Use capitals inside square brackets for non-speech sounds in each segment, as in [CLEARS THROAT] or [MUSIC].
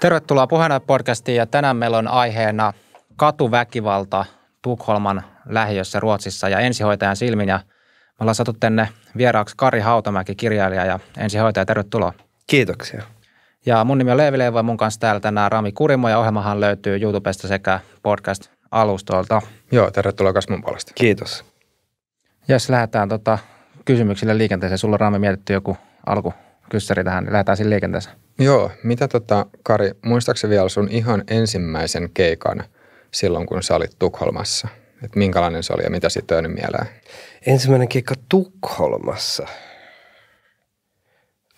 Tervetuloa puheena podcastiin ja tänään meillä on aiheena katuväkivalta Tukholman lähiössä Ruotsissa ja ensihoitajan silmin. Ja me ollaan saatu tänne vieraaksi Kari Hautamäki, kirjailija ja ensihoitaja. Tervetuloa. Kiitoksia. Ja mun nimi on Leevi Leivo ja mun kanssa täällä tänään Rami Kurimo ja ohjelmahan löytyy YouTubesta sekä podcast-alustoilta. Joo, tervetuloa myös mun puolesta. Kiitos. Jos lähdetään tota kysymyksille liikenteeseen. Sulla on Rami mietitty joku alku kyssäri tähän, niin lähdetään sinne liikenteeseen. Joo, mitä tota, Kari, muistaakseni vielä sun ihan ensimmäisen keikan silloin, kun sä olit Tukholmassa? Et minkälainen se oli ja mitä siitä on mieleen? Ensimmäinen keikka Tukholmassa.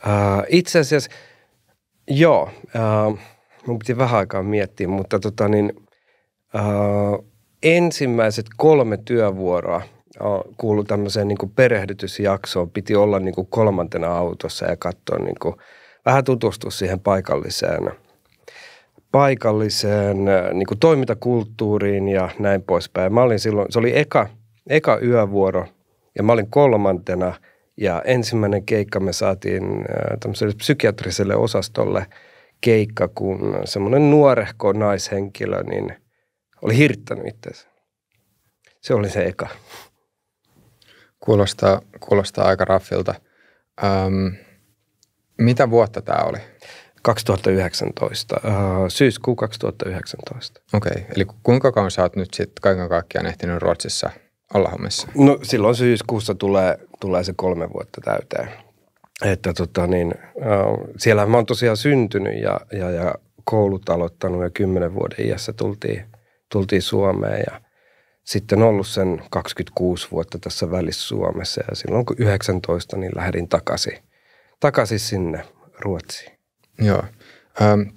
Uh, itse asiassa, joo, uh, mun piti vähän aikaa miettiä, mutta tota niin, uh, ensimmäiset kolme työvuoroa – kuulu tämmöiseen niin kuin perehdytysjaksoon. Piti olla niin kuin kolmantena autossa ja katsoa, niin kuin, vähän tutustua siihen paikalliseen, paikalliseen niin kuin toimintakulttuuriin ja näin poispäin. Mä olin silloin, se oli eka, eka yövuoro ja mä olin kolmantena ja ensimmäinen keikka me saatiin äh, tämmöiselle psykiatriselle osastolle keikka, kun semmoinen nuorehko naishenkilö niin oli hirttänyt itsensä. Se oli se eka. Kuulostaa, kuulostaa aika raffilta. Öm, ähm, mitä vuotta tämä oli? 2019, äh, syyskuu 2019. Okei, okay. eli kuinka kauan sä oot nyt sitten kaiken kaikkiaan ehtinyt Ruotsissa olla hommissa? No silloin syyskuussa tulee, tulee se kolme vuotta täyteen. Että tota niin, äh, siellä siellähän mä oon tosiaan syntynyt ja, ja, ja koulut aloittanut ja kymmenen vuoden iässä tultiin, tultiin Suomeen ja – sitten ollut sen 26 vuotta tässä välissä Suomessa ja silloin kun 19, niin lähdin takaisin, takaisin sinne Ruotsiin. Joo.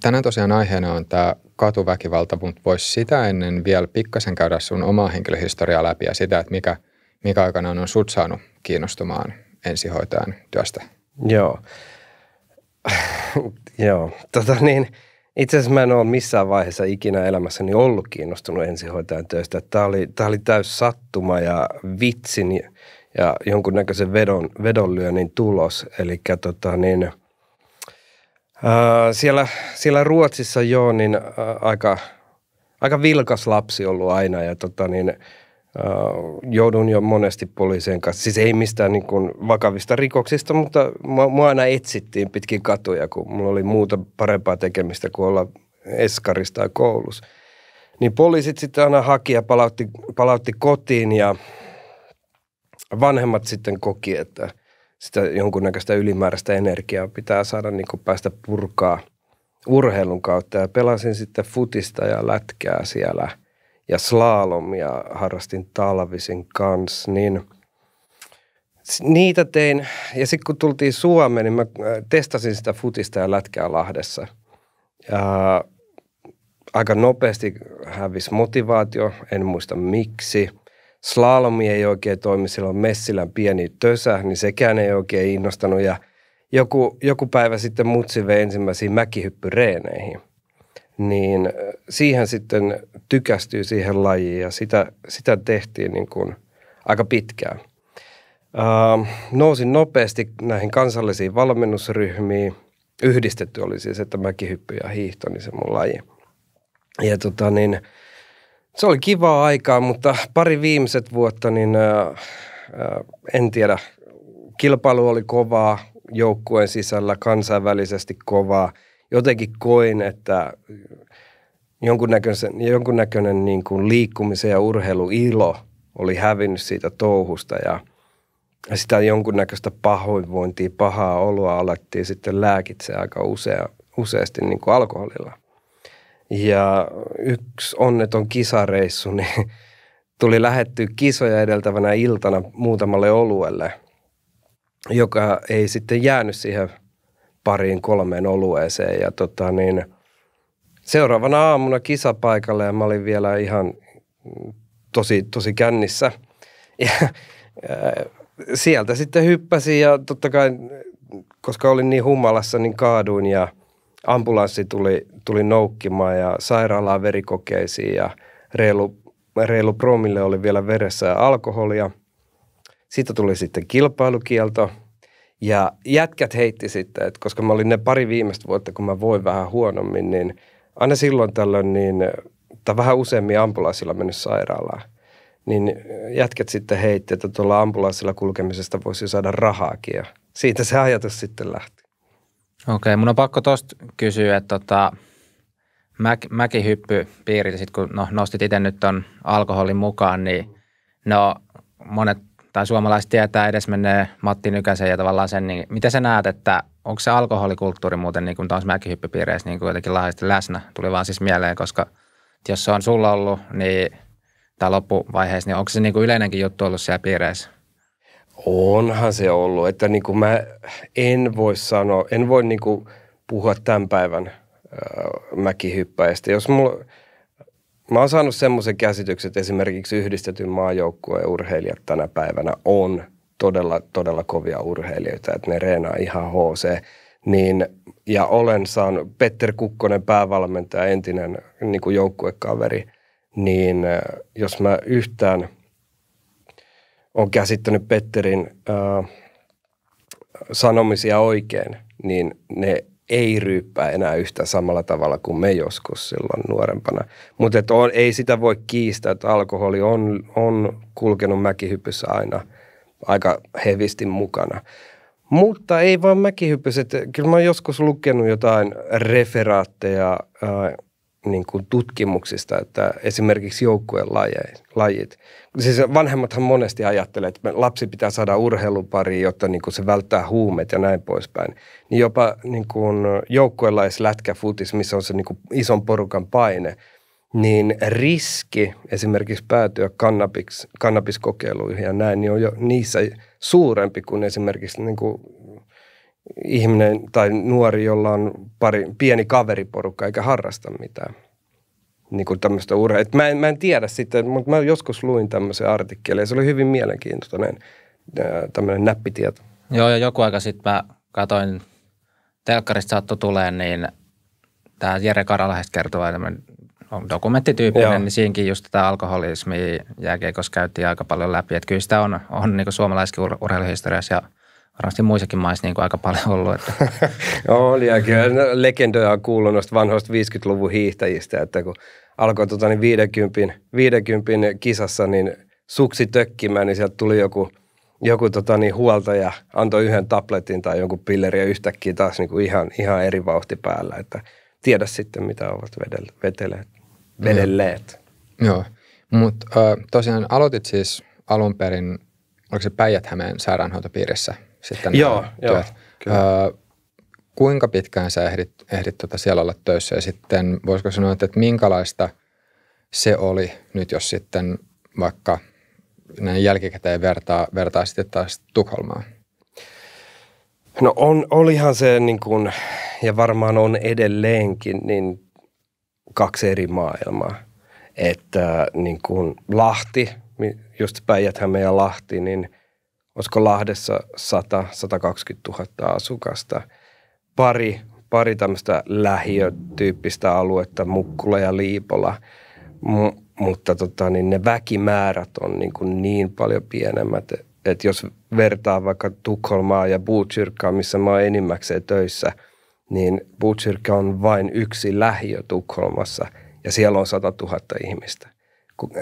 Tänään tosiaan aiheena on tämä katuväkivalta, mutta voisi sitä ennen vielä pikkasen käydä sun omaa henkilöhistoriaa läpi ja sitä, että mikä, mikä aikanaan on sut saanut kiinnostumaan ensihoitajan työstä. Joo. [LAUGHS] Joo. Tota niin – itse asiassa mä en ole missään vaiheessa ikinä elämässäni ollut kiinnostunut ensihoitajan töistä. Tämä oli, tämä oli täys sattuma ja vitsin ja, jonkunnäköisen vedon, vedonlyönnin tulos. Eli tota niin, äh, siellä, siellä Ruotsissa joo, niin äh, aika, aika vilkas lapsi ollut aina ja tota niin, joudun jo monesti poliisien kanssa. Siis ei mistään niin kuin vakavista rikoksista, mutta mua, aina etsittiin pitkin katuja, kun mulla oli muuta parempaa tekemistä kuin olla eskarissa tai koulussa. Niin poliisit sitten aina haki ja palautti, palautti kotiin ja vanhemmat sitten koki, että sitä jonkunnäköistä ylimääräistä energiaa pitää saada niin kuin päästä purkaa urheilun kautta. Ja pelasin sitten futista ja lätkää siellä – ja slalomia harrastin talvisin kanssa, niin – Niitä tein, ja sitten kun tultiin Suomeen, niin mä äh, testasin sitä futista ja lätkää Lahdessa. Ja aika nopeasti hävisi motivaatio, en muista miksi. Slalomi ei oikein toimi, silloin Messilän pieni tösä, niin sekään ei oikein innostanut. Ja joku, joku päivä sitten mutsi vei ensimmäisiin mäkihyppyreeneihin – niin siihen sitten tykästyy siihen lajiin ja sitä, sitä tehtiin niin kuin aika pitkään. Uh, nousin nopeasti näihin kansallisiin valmennusryhmiin. Yhdistetty oli siis, että mäkihyppy ja hiihto, niin se mun laji. Ja tota niin, se oli kivaa aikaa, mutta pari viimeiset vuotta, niin ää, en tiedä, kilpailu oli kovaa joukkueen sisällä, kansainvälisesti kovaa – jotenkin koin, että jonkunnäköisen, jonkunnäköinen niin kuin liikkumisen ja urheiluilo oli hävinnyt siitä touhusta ja sitä jonkunnäköistä pahoinvointia, pahaa oloa alettiin sitten lääkitse aika usea, useasti niin kuin alkoholilla. Ja yksi onneton kisareissu, niin [LAUGHS] tuli lähetty kisoja edeltävänä iltana muutamalle oluelle, joka ei sitten jäänyt siihen pariin kolmeen olueeseen ja tota niin, seuraavana aamuna kisapaikalle ja mä olin vielä ihan tosi, tosi kännissä. Ja, äh, sieltä sitten hyppäsin ja totta kai, koska olin niin humalassa, niin kaaduin ja ambulanssi tuli, tuli noukkimaan ja sairaalaan verikokeisiin ja reilu, reilu promille oli vielä veressä ja alkoholia. Siitä tuli sitten kilpailukielto – ja jätkät heitti sitten, että koska mä olin ne pari viimeistä vuotta, kun mä voin vähän huonommin, niin aina silloin tällöin niin, tai vähän useammin ambulanssilla mennyt sairaalaan. Niin jätkät sitten heitti, että tuolla ambulanssilla kulkemisesta voisi saada rahaakin ja siitä se ajatus sitten lähti. Okei, mun on pakko tuosta kysyä, että tota, mä, mäkin hyppy piirille, kun no, nostit itse nyt ton alkoholin mukaan, niin no monet tai suomalaiset tietää edes menee Matti Nykäsen ja tavallaan sen, niin mitä sä näet, että onko se alkoholikulttuuri muuten niin kuin taas mäkihyppipiireissä niin kuin jotenkin laajasti läsnä? Tuli vaan siis mieleen, koska jos se on sulla ollut, niin tai loppuvaiheessa, niin onko se niin kuin yleinenkin juttu ollut siellä piireissä? Onhan se ollut, että niin kuin mä en voi sanoa, en voi niin kuin puhua tämän päivän äh, mäkihyppäistä. Jos mulla, mä oon saanut semmoisen käsityksen, että esimerkiksi yhdistetyn maajoukkueen urheilijat tänä päivänä on todella, todella kovia urheilijoita, että ne reenaa ihan HC. Niin, ja olen saanut, Petter Kukkonen, päävalmentaja, entinen niin kuin joukkuekaveri, niin äh, jos mä yhtään on käsittänyt Petterin äh, sanomisia oikein, niin ne ei ryyppää enää yhtä samalla tavalla kuin me joskus silloin nuorempana. Mutta ei sitä voi kiistää, että alkoholi on, on kulkenut mäkihypyssä aina aika hevisti mukana. Mutta ei vaan mäkihyppyset. Kyllä mä oon joskus lukenut jotain referaatteja ää, äh, niin kuin tutkimuksista, että esimerkiksi joukkueen lajit – Siis vanhemmathan monesti ajattelee, että lapsi pitää saada urheilupariin, jotta niin kuin se välttää huumeet ja näin poispäin. Niin jopa niin kuin futis, missä on se niin kuin ison porukan paine, niin riski esimerkiksi päätyä kannabiks, kannabiskokeiluihin ja näin, niin on jo niissä suurempi kuin esimerkiksi niin kuin ihminen tai nuori, jolla on pari, pieni kaveriporukka eikä harrasta mitään niin kuin tämmöistä Et Mä en, mä en tiedä sitä, mutta mä joskus luin tämmöisen artikkelin ja se oli hyvin mielenkiintoinen tämmöinen näppitieto. Joo, ja joku aika sitten mä katoin, telkkarista saattoi tulee, niin tämä Jere Karalahes kertoo tämmöinen dokumenttityyppinen, Joo. niin siinäkin just tätä alkoholismia jääkiekossa käytiin aika paljon läpi. Että kyllä sitä on, on niin suomalaiskin ur- urheiluhistoriassa ja – varmasti muissakin maissa niin kuin aika paljon [LAUGHS] ollut. Että. [LAUGHS] oli ja kyllä legendoja on kuullut noista vanhoista 50-luvun hiihtäjistä, että kun alkoi tuota, niin 50, 50 kisassa niin suksi tökkimään, niin sieltä tuli joku, joku tota, niin huoltaja, antoi yhden tabletin tai jonkun pilleri ja yhtäkkiä taas niin kuin ihan, ihan eri vauhti päällä, että tiedä sitten mitä ovat vedelleet. vedelleet. Mm. Joo, mutta äh, tosiaan aloitit siis alun perin, oliko se Päijät-Hämeen sairaanhoitopiirissä – sitten joo, joo, työt. Ö, kuinka pitkään sä ehdit, ehdit tuota siellä olla töissä ja sitten voisiko sanoa, että, että minkälaista se oli nyt, jos sitten vaikka näin jälkikäteen vertaa, vertaa sitten taas Tukholmaan? No on, olihan se niin kuin, ja varmaan on edelleenkin, niin kaksi eri maailmaa. Että niin kuin Lahti, just päijät ja Lahti, niin – olisiko Lahdessa 100-120 000 asukasta, pari, pari tämmöistä lähiötyyppistä aluetta, Mukkula ja Liipola, M- mutta tota, niin ne väkimäärät on niin, kuin niin paljon pienemmät, että jos vertaa vaikka Tukholmaa ja Butsyrkkaa, missä mä oon enimmäkseen töissä, niin Butsyrkka on vain yksi lähiö Tukholmassa ja siellä on 100 000 ihmistä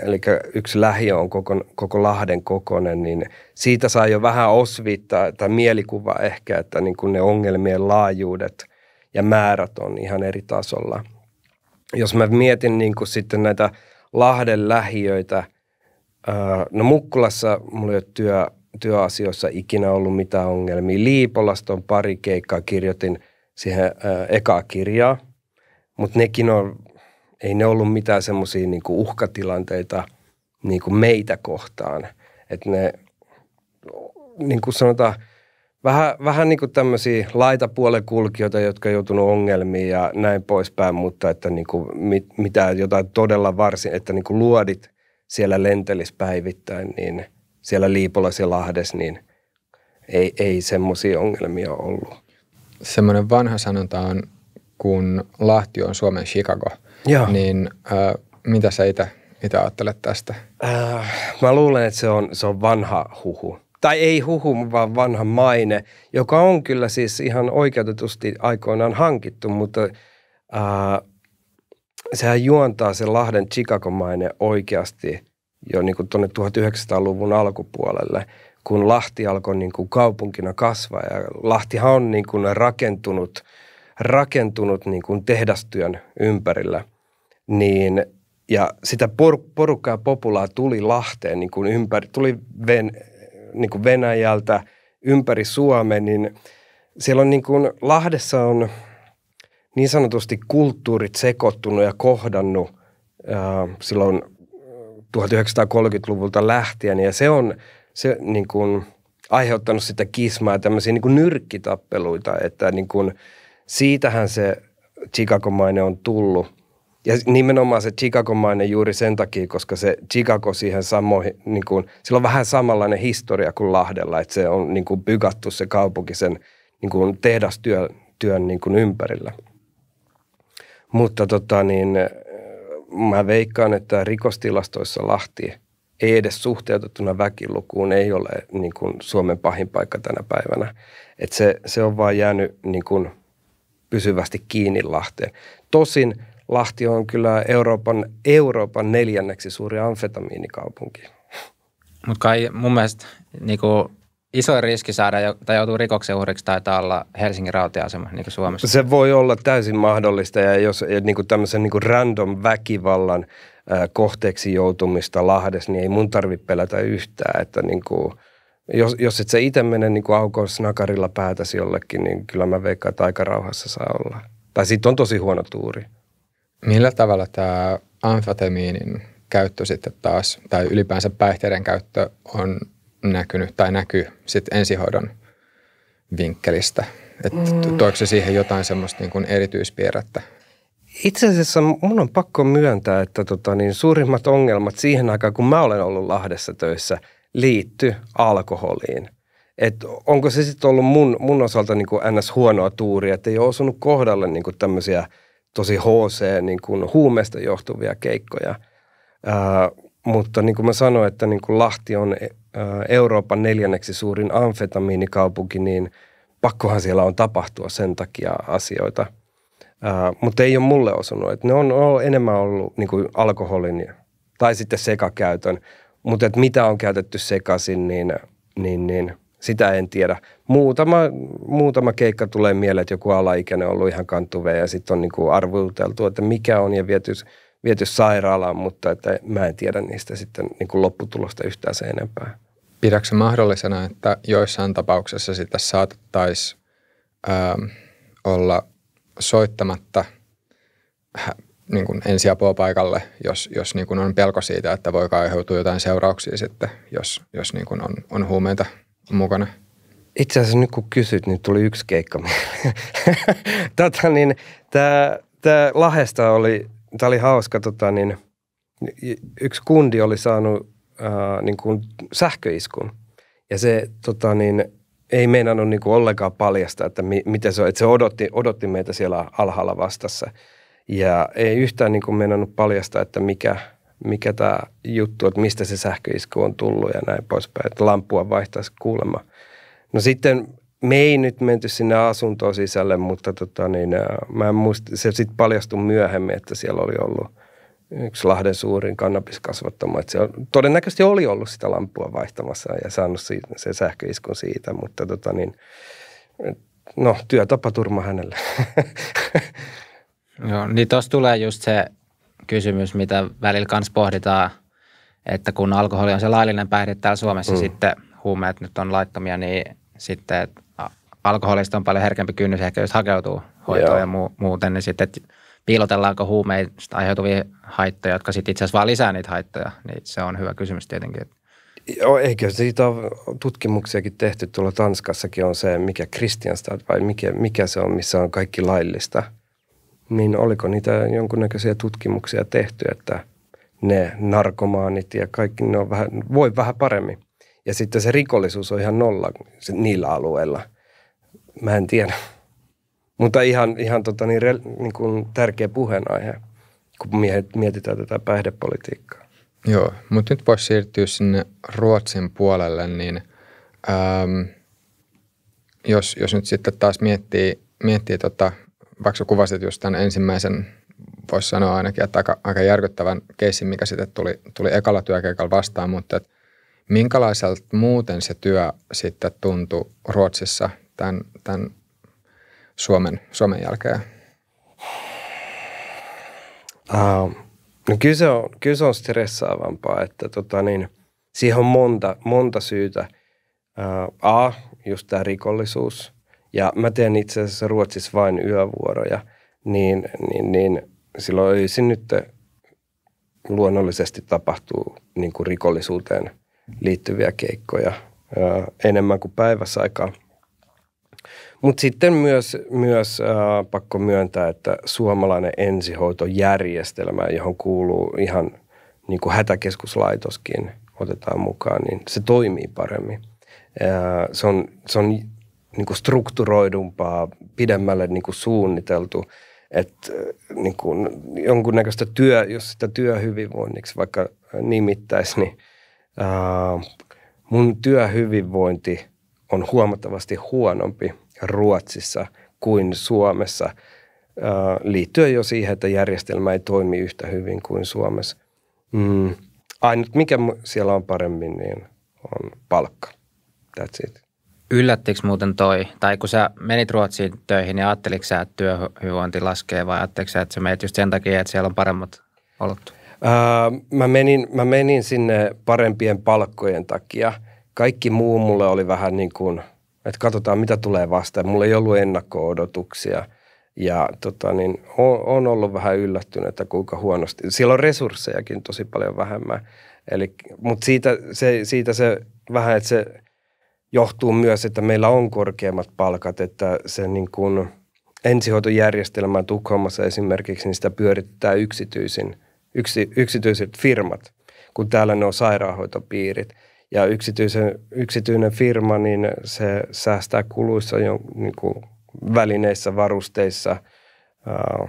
eli yksi lähiö on koko, koko Lahden kokonen, niin siitä saa jo vähän osviittaa tai mielikuva ehkä, että niin kuin ne ongelmien laajuudet ja määrät on ihan eri tasolla. Jos mä mietin niin kuin sitten näitä Lahden lähiöitä, no Mukkulassa mulla ei ole työ, työasioissa ikinä ollut mitään ongelmia. Liipolasta on pari keikkaa, kirjoitin siihen ekaa kirjaa, mutta nekin on ei ne ollut mitään semmoisia niin uhkatilanteita niin kuin meitä kohtaan. Että ne, niin kuin sanotaan, vähän, vähän niin kuin tämmöisiä laitapuolen kulkijoita, jotka on joutunut ongelmiin ja näin poispäin, mutta että niin kuin mit, mitä jotain todella varsin, että niin kuin luodit siellä lentelis päivittäin, niin siellä Liipolas ja Lahdes, niin ei, ei semmoisia ongelmia ollut. Semmoinen vanha sanonta on, kun Lahti on Suomen Chicago – Joo. Niin äh, mitä sä itä itä ajattelet tästä? Äh, mä luulen, että se on, se on vanha huhu. Tai ei huhu, vaan vanha maine, joka on kyllä siis ihan oikeutetusti aikoinaan hankittu, mutta äh, sehän juontaa se Lahden Chicago-maine oikeasti jo niin kuin tuonne 1900-luvun alkupuolelle, kun Lahti alkoi niin kuin kaupunkina kasvaa. Ja Lahtihan on niin kuin rakentunut – rakentunut niin kuin tehdastyön ympärillä, niin ja sitä por- porukkaa populaa tuli Lahteen niin kuin ympäri, tuli Ven- niin kuin Venäjältä ympäri Suomen, niin siellä on niin kuin, Lahdessa on niin sanotusti kulttuurit sekoittunut ja kohdannut äh, silloin 1930-luvulta äh, lähtien ja se on se niin kuin, aiheuttanut sitä kismaa ja tämmöisiä niin kuin nyrkkitappeluita, että niin kuin, siitähän se Chicagomainen on tullut. Ja nimenomaan se Chicagomainen juuri sen takia, koska se Chicago siihen samoihin, niin kuin, sillä on vähän samanlainen historia kuin Lahdella, että se on niin kuin bykattu se kaupunki sen niin kuin tehdastyön työn niin kuin ympärillä. Mutta tota niin, mä veikkaan, että rikostilastoissa Lahti ei edes suhteutettuna väkilukuun ei ole niin kuin Suomen pahin paikka tänä päivänä. Et se, se on vaan jäänyt niin kuin – pysyvästi kiinni Lahteen. Tosin Lahti on kyllä Euroopan, Euroopan neljänneksi suuri amfetamiinikaupunki. Mutta kai mun mielestä niinku, iso riski saada tai joutuu rikoksen uhriksi taitaa olla Helsingin rautiasema niinku Suomessa. Se voi olla täysin mahdollista ja jos niin kuin tämmöisen niinku, random väkivallan ä, kohteeksi joutumista Lahdessa, niin ei mun tarvitse pelätä yhtään, että niinku, jos, jos et sä itse mene niin kuin aukoon snakarilla päätäsi jollekin, niin kyllä mä veikkaan, että aika rauhassa saa olla. Tai siitä on tosi huono tuuri. Millä tavalla tämä amfetamiinin käyttö sitten taas, tai ylipäänsä päihteiden käyttö on näkynyt tai näkyy sitten ensihoidon vinkkelistä? Että mm. tuoiko se siihen jotain semmoista niin kuin erityispiirrettä? Itse asiassa mun on pakko myöntää, että tota, niin suurimmat ongelmat siihen aikaan, kun mä olen ollut Lahdessa töissä – liitty alkoholiin. Et onko se sitten ollut mun, mun osalta niin kuin ns. huonoa tuuria, että ei ole osunut kohdalle niin kuin tämmöisiä tosi HC niin kuin huumeista johtuvia keikkoja. Ää, mutta niin kuin mä sanoin, että niin kuin Lahti on Euroopan neljänneksi suurin amfetamiinikaupunki, niin pakkohan siellä on tapahtua sen takia asioita. Ää, mutta ei ole mulle osunut. Et ne on, on enemmän ollut niin kuin alkoholin tai sitten sekakäytön – mutta että mitä on käytetty sekaisin, niin, niin, niin sitä en tiedä. Muutama, muutama keikka tulee mieleen, että joku alaikäinen on ollut ihan kantuve ja sitten on niinku arvuteltu, että mikä on ja viety, viety sairaalaan, mutta että mä en tiedä niistä sitten niinku lopputulosta yhtään sen enempää. Pidätkö mahdollisena, että joissain tapauksessa sitä saatettaisiin ähm, olla soittamatta niin kuin ensiapua paikalle, jos, jos niin kuin on pelko siitä, että voi aiheutua jotain seurauksia sitten, jos, jos niin kuin on, on huumeita mukana. Itse asiassa nyt kun kysyt, niin tuli yksi keikka [LAUGHS] tota, niin, tämä, Lahesta oli, tää oli hauska, tota, niin, yksi kundi oli saanut ää, äh, niin kuin sähköiskun ja se tota, niin, ei meinannut niin kuin ollenkaan paljasta, että mi, miten se että se odotti, odotti meitä siellä alhaalla vastassa – ja ei yhtään niin mennänyt paljasta, että mikä, mikä tämä juttu, että mistä se sähköisku on tullut ja näin poispäin. Että lampua vaihtaisi kuulemma. No sitten me ei nyt menty sinne asuntoon sisälle, mutta tota niin, mä en muista, se sitten paljastui myöhemmin, että siellä oli ollut yksi Lahden suurin kannabiskasvattama. Että se on, todennäköisesti oli ollut sitä lampua vaihtamassa ja saanut siitä, sen sähköiskun siitä, mutta tota niin, no työtapaturma hänelle. [LAUGHS] Joo, niin tuossa tulee just se kysymys, mitä välillä kanssa pohditaan, että kun alkoholi on se laillinen päihde täällä Suomessa mm. sitten huumeet nyt on laittomia, niin sitten että alkoholista on paljon herkempi kynnys ehkä jos hakeutuu hoitoon Joo. ja mu- muuten, niin sitten että piilotellaanko huumeista aiheutuvia haittoja, jotka sitten itse asiassa vaan lisää niitä haittoja, niin se on hyvä kysymys tietenkin. Joo, eikö siitä on tutkimuksiakin tehty tuolla Tanskassakin on se, mikä Kristianstad vai mikä, mikä se on, missä on kaikki laillista – niin oliko niitä jonkunnäköisiä tutkimuksia tehty, että ne narkomaanit ja kaikki ne on vähän, voi vähän paremmin. Ja sitten se rikollisuus on ihan nolla niillä alueilla. Mä en tiedä. Mutta ihan, ihan tota niin, niin kuin tärkeä puheenaihe, kun mietitään tätä päihdepolitiikkaa. Joo, mutta nyt voisi siirtyä sinne Ruotsin puolelle, niin äm, jos, jos nyt sitten taas miettii, miettii tota vaikka sä kuvasit just tämän ensimmäisen, voisi sanoa ainakin, että aika, aika järkyttävän keissin, mikä sitten tuli, tuli ekalla työkeikalla vastaan, mutta että minkälaiselta muuten se työ sitten tuntui Ruotsissa tämän, tämän Suomen, Suomen jälkeen? Uh, no kyllä se on, kyllä se on stressaavampaa, että tota niin, siihen on monta, monta syytä. Uh, A, just tämä rikollisuus – ja mä teen itse asiassa Ruotsissa vain yövuoroja, niin, niin, niin silloin öisin nyt luonnollisesti tapahtuu niin kuin rikollisuuteen liittyviä keikkoja ää, enemmän kuin aikaa. Mutta sitten myös, myös ää, pakko myöntää, että suomalainen ensihoitojärjestelmä, johon kuuluu ihan niin kuin hätäkeskuslaitoskin otetaan mukaan, niin se toimii paremmin. Ää, se on, se on niin kuin strukturoidumpaa, pidemmälle niin kuin suunniteltu, että niin kuin jonkunnäköistä työ, jos sitä työhyvinvoinniksi vaikka nimittäisi, niin ää, mun työhyvinvointi on huomattavasti huonompi Ruotsissa kuin Suomessa ää, liittyen jo siihen, että järjestelmä ei toimi yhtä hyvin kuin Suomessa. Mm. Ainut, mikä siellä on paremmin, niin on palkka. That's it. Yllättikö muuten toi, tai kun sä menit Ruotsiin töihin, niin ajatteliko sä, että työhyvinvointi laskee vai ajatteliko sä, että sä menet just sen takia, että siellä on paremmat olot? Öö, mä, menin, mä menin sinne parempien palkkojen takia. Kaikki muu mulle oli vähän niin kuin, että katsotaan mitä tulee vastaan. Mulla ei ollut ennakko-odotuksia. Ja tota, niin, on, on ollut vähän yllättynyt, että kuinka huonosti. Siellä on resurssejakin tosi paljon vähemmän. Eli, mutta siitä se, siitä se vähän, että se – johtuu myös, että meillä on korkeammat palkat, että se niin kuin ensihoitojärjestelmä Tukholmassa esimerkiksi, niin sitä pyörittää yksityisin, yksi, yksityiset firmat, kun täällä ne on sairaanhoitopiirit. Ja yksityisen, yksityinen firma, niin se säästää kuluissa jo, niin kuin välineissä, varusteissa, ää,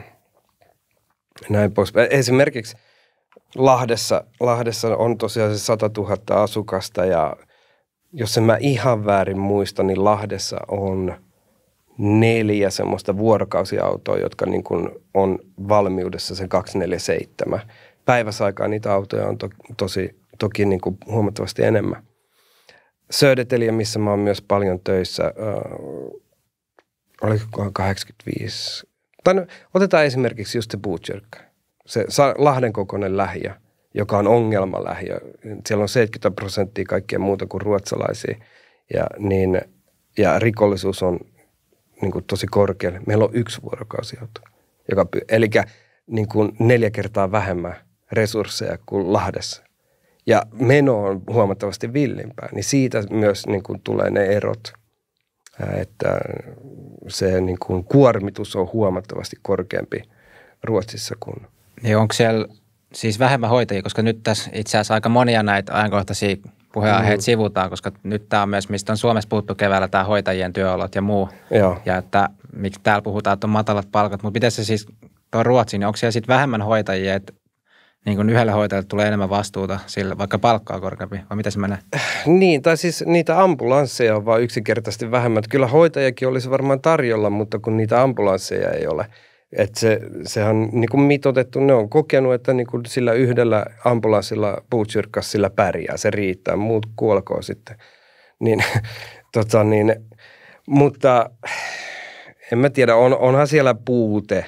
näin pois. Esimerkiksi Lahdessa, Lahdessa on tosiaan se 100 000 asukasta ja – jos en mä ihan väärin muista, niin Lahdessa on neljä semmoista vuorokausiautoa, jotka niin kuin on valmiudessa sen 247. päiväsaikaan niitä autoja on to, tosi, toki niin kuin huomattavasti enemmän. Söderteliä, missä mä oon myös paljon töissä, äh, oliko 85? Tai no, otetaan esimerkiksi just se Butcherk, se Lahden kokoinen lähiö – joka on ongelmalähiö. Siellä on 70 prosenttia kaikkea muuta kuin ruotsalaisia ja, niin, ja rikollisuus on niin kuin tosi korkea. Meillä on yksi vuorokausiauto. Joka, eli niin kuin neljä kertaa vähemmän resursseja kuin Lahdessa. Ja meno on huomattavasti villimpää, niin siitä myös niin kuin tulee ne erot, että se niin kuin kuormitus on huomattavasti korkeampi Ruotsissa kuin. Niin onko siellä siis vähemmän hoitajia, koska nyt tässä itse asiassa aika monia näitä ajankohtaisia puheenaiheita mm. sivutaan, koska nyt tämä on myös, mistä on Suomessa puhuttu keväällä, tämä hoitajien työolot ja muu. Joo. Ja että miksi täällä puhutaan, että on matalat palkat, mutta miten se siis tuo Ruotsiin, niin onko siellä sitten vähemmän hoitajia, että niin kuin yhdelle hoitajalle tulee enemmän vastuuta sillä, vaikka palkkaa korkeampi, vai mitä se menee? Niin, tai siis niitä ambulansseja on vaan yksinkertaisesti vähemmän. Kyllä hoitajakin olisi varmaan tarjolla, mutta kun niitä ambulansseja ei ole – että se, sehän on niin kuin mitotettu, ne on kokenut, että niin kuin sillä yhdellä ambulanssilla puutsyrkkas sillä pärjää, se riittää, muut kuolkoon sitten. Niin, [LAUGHS] tota niin, mutta en mä tiedä, on, onhan siellä puute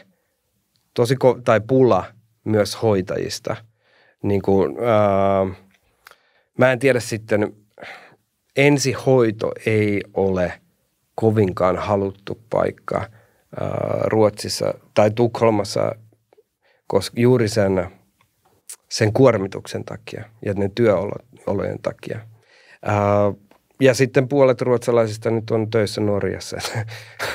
tosi ko- tai pula myös hoitajista. Niin kuin, ää, mä en tiedä sitten, ensihoito ei ole kovinkaan haluttu paikka – Äh, Ruotsissa tai Tukholmassa koska juuri sen, sen kuormituksen takia ja ne työolojen takia. Äh, ja sitten puolet ruotsalaisista nyt on töissä Norjassa.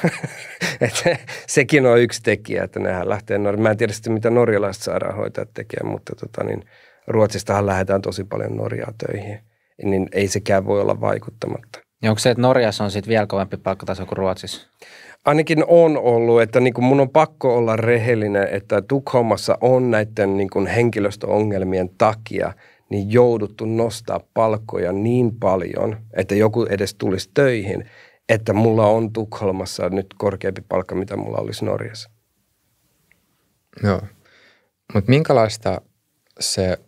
[LAUGHS] Et sekin on yksi tekijä, että nehän lähtee Norjaan. Mä en tiedä sitten, mitä norjalaiset sairaanhoitajat tekee, mutta tota niin, Ruotsistahan lähdetään tosi paljon Norjaa töihin. Niin ei sekään voi olla vaikuttamatta. Ja onko se, että Norjassa on sitten vielä kovempi palkkataso kuin Ruotsissa? ainakin on ollut, että niin kuin mun on pakko olla rehellinen, että Tukholmassa on näiden niin kuin henkilöstöongelmien takia niin jouduttu nostaa palkkoja niin paljon, että joku edes tulisi töihin, että mulla on Tukholmassa nyt korkeampi palkka, mitä mulla olisi Norjassa. Joo. Mutta minkälaista se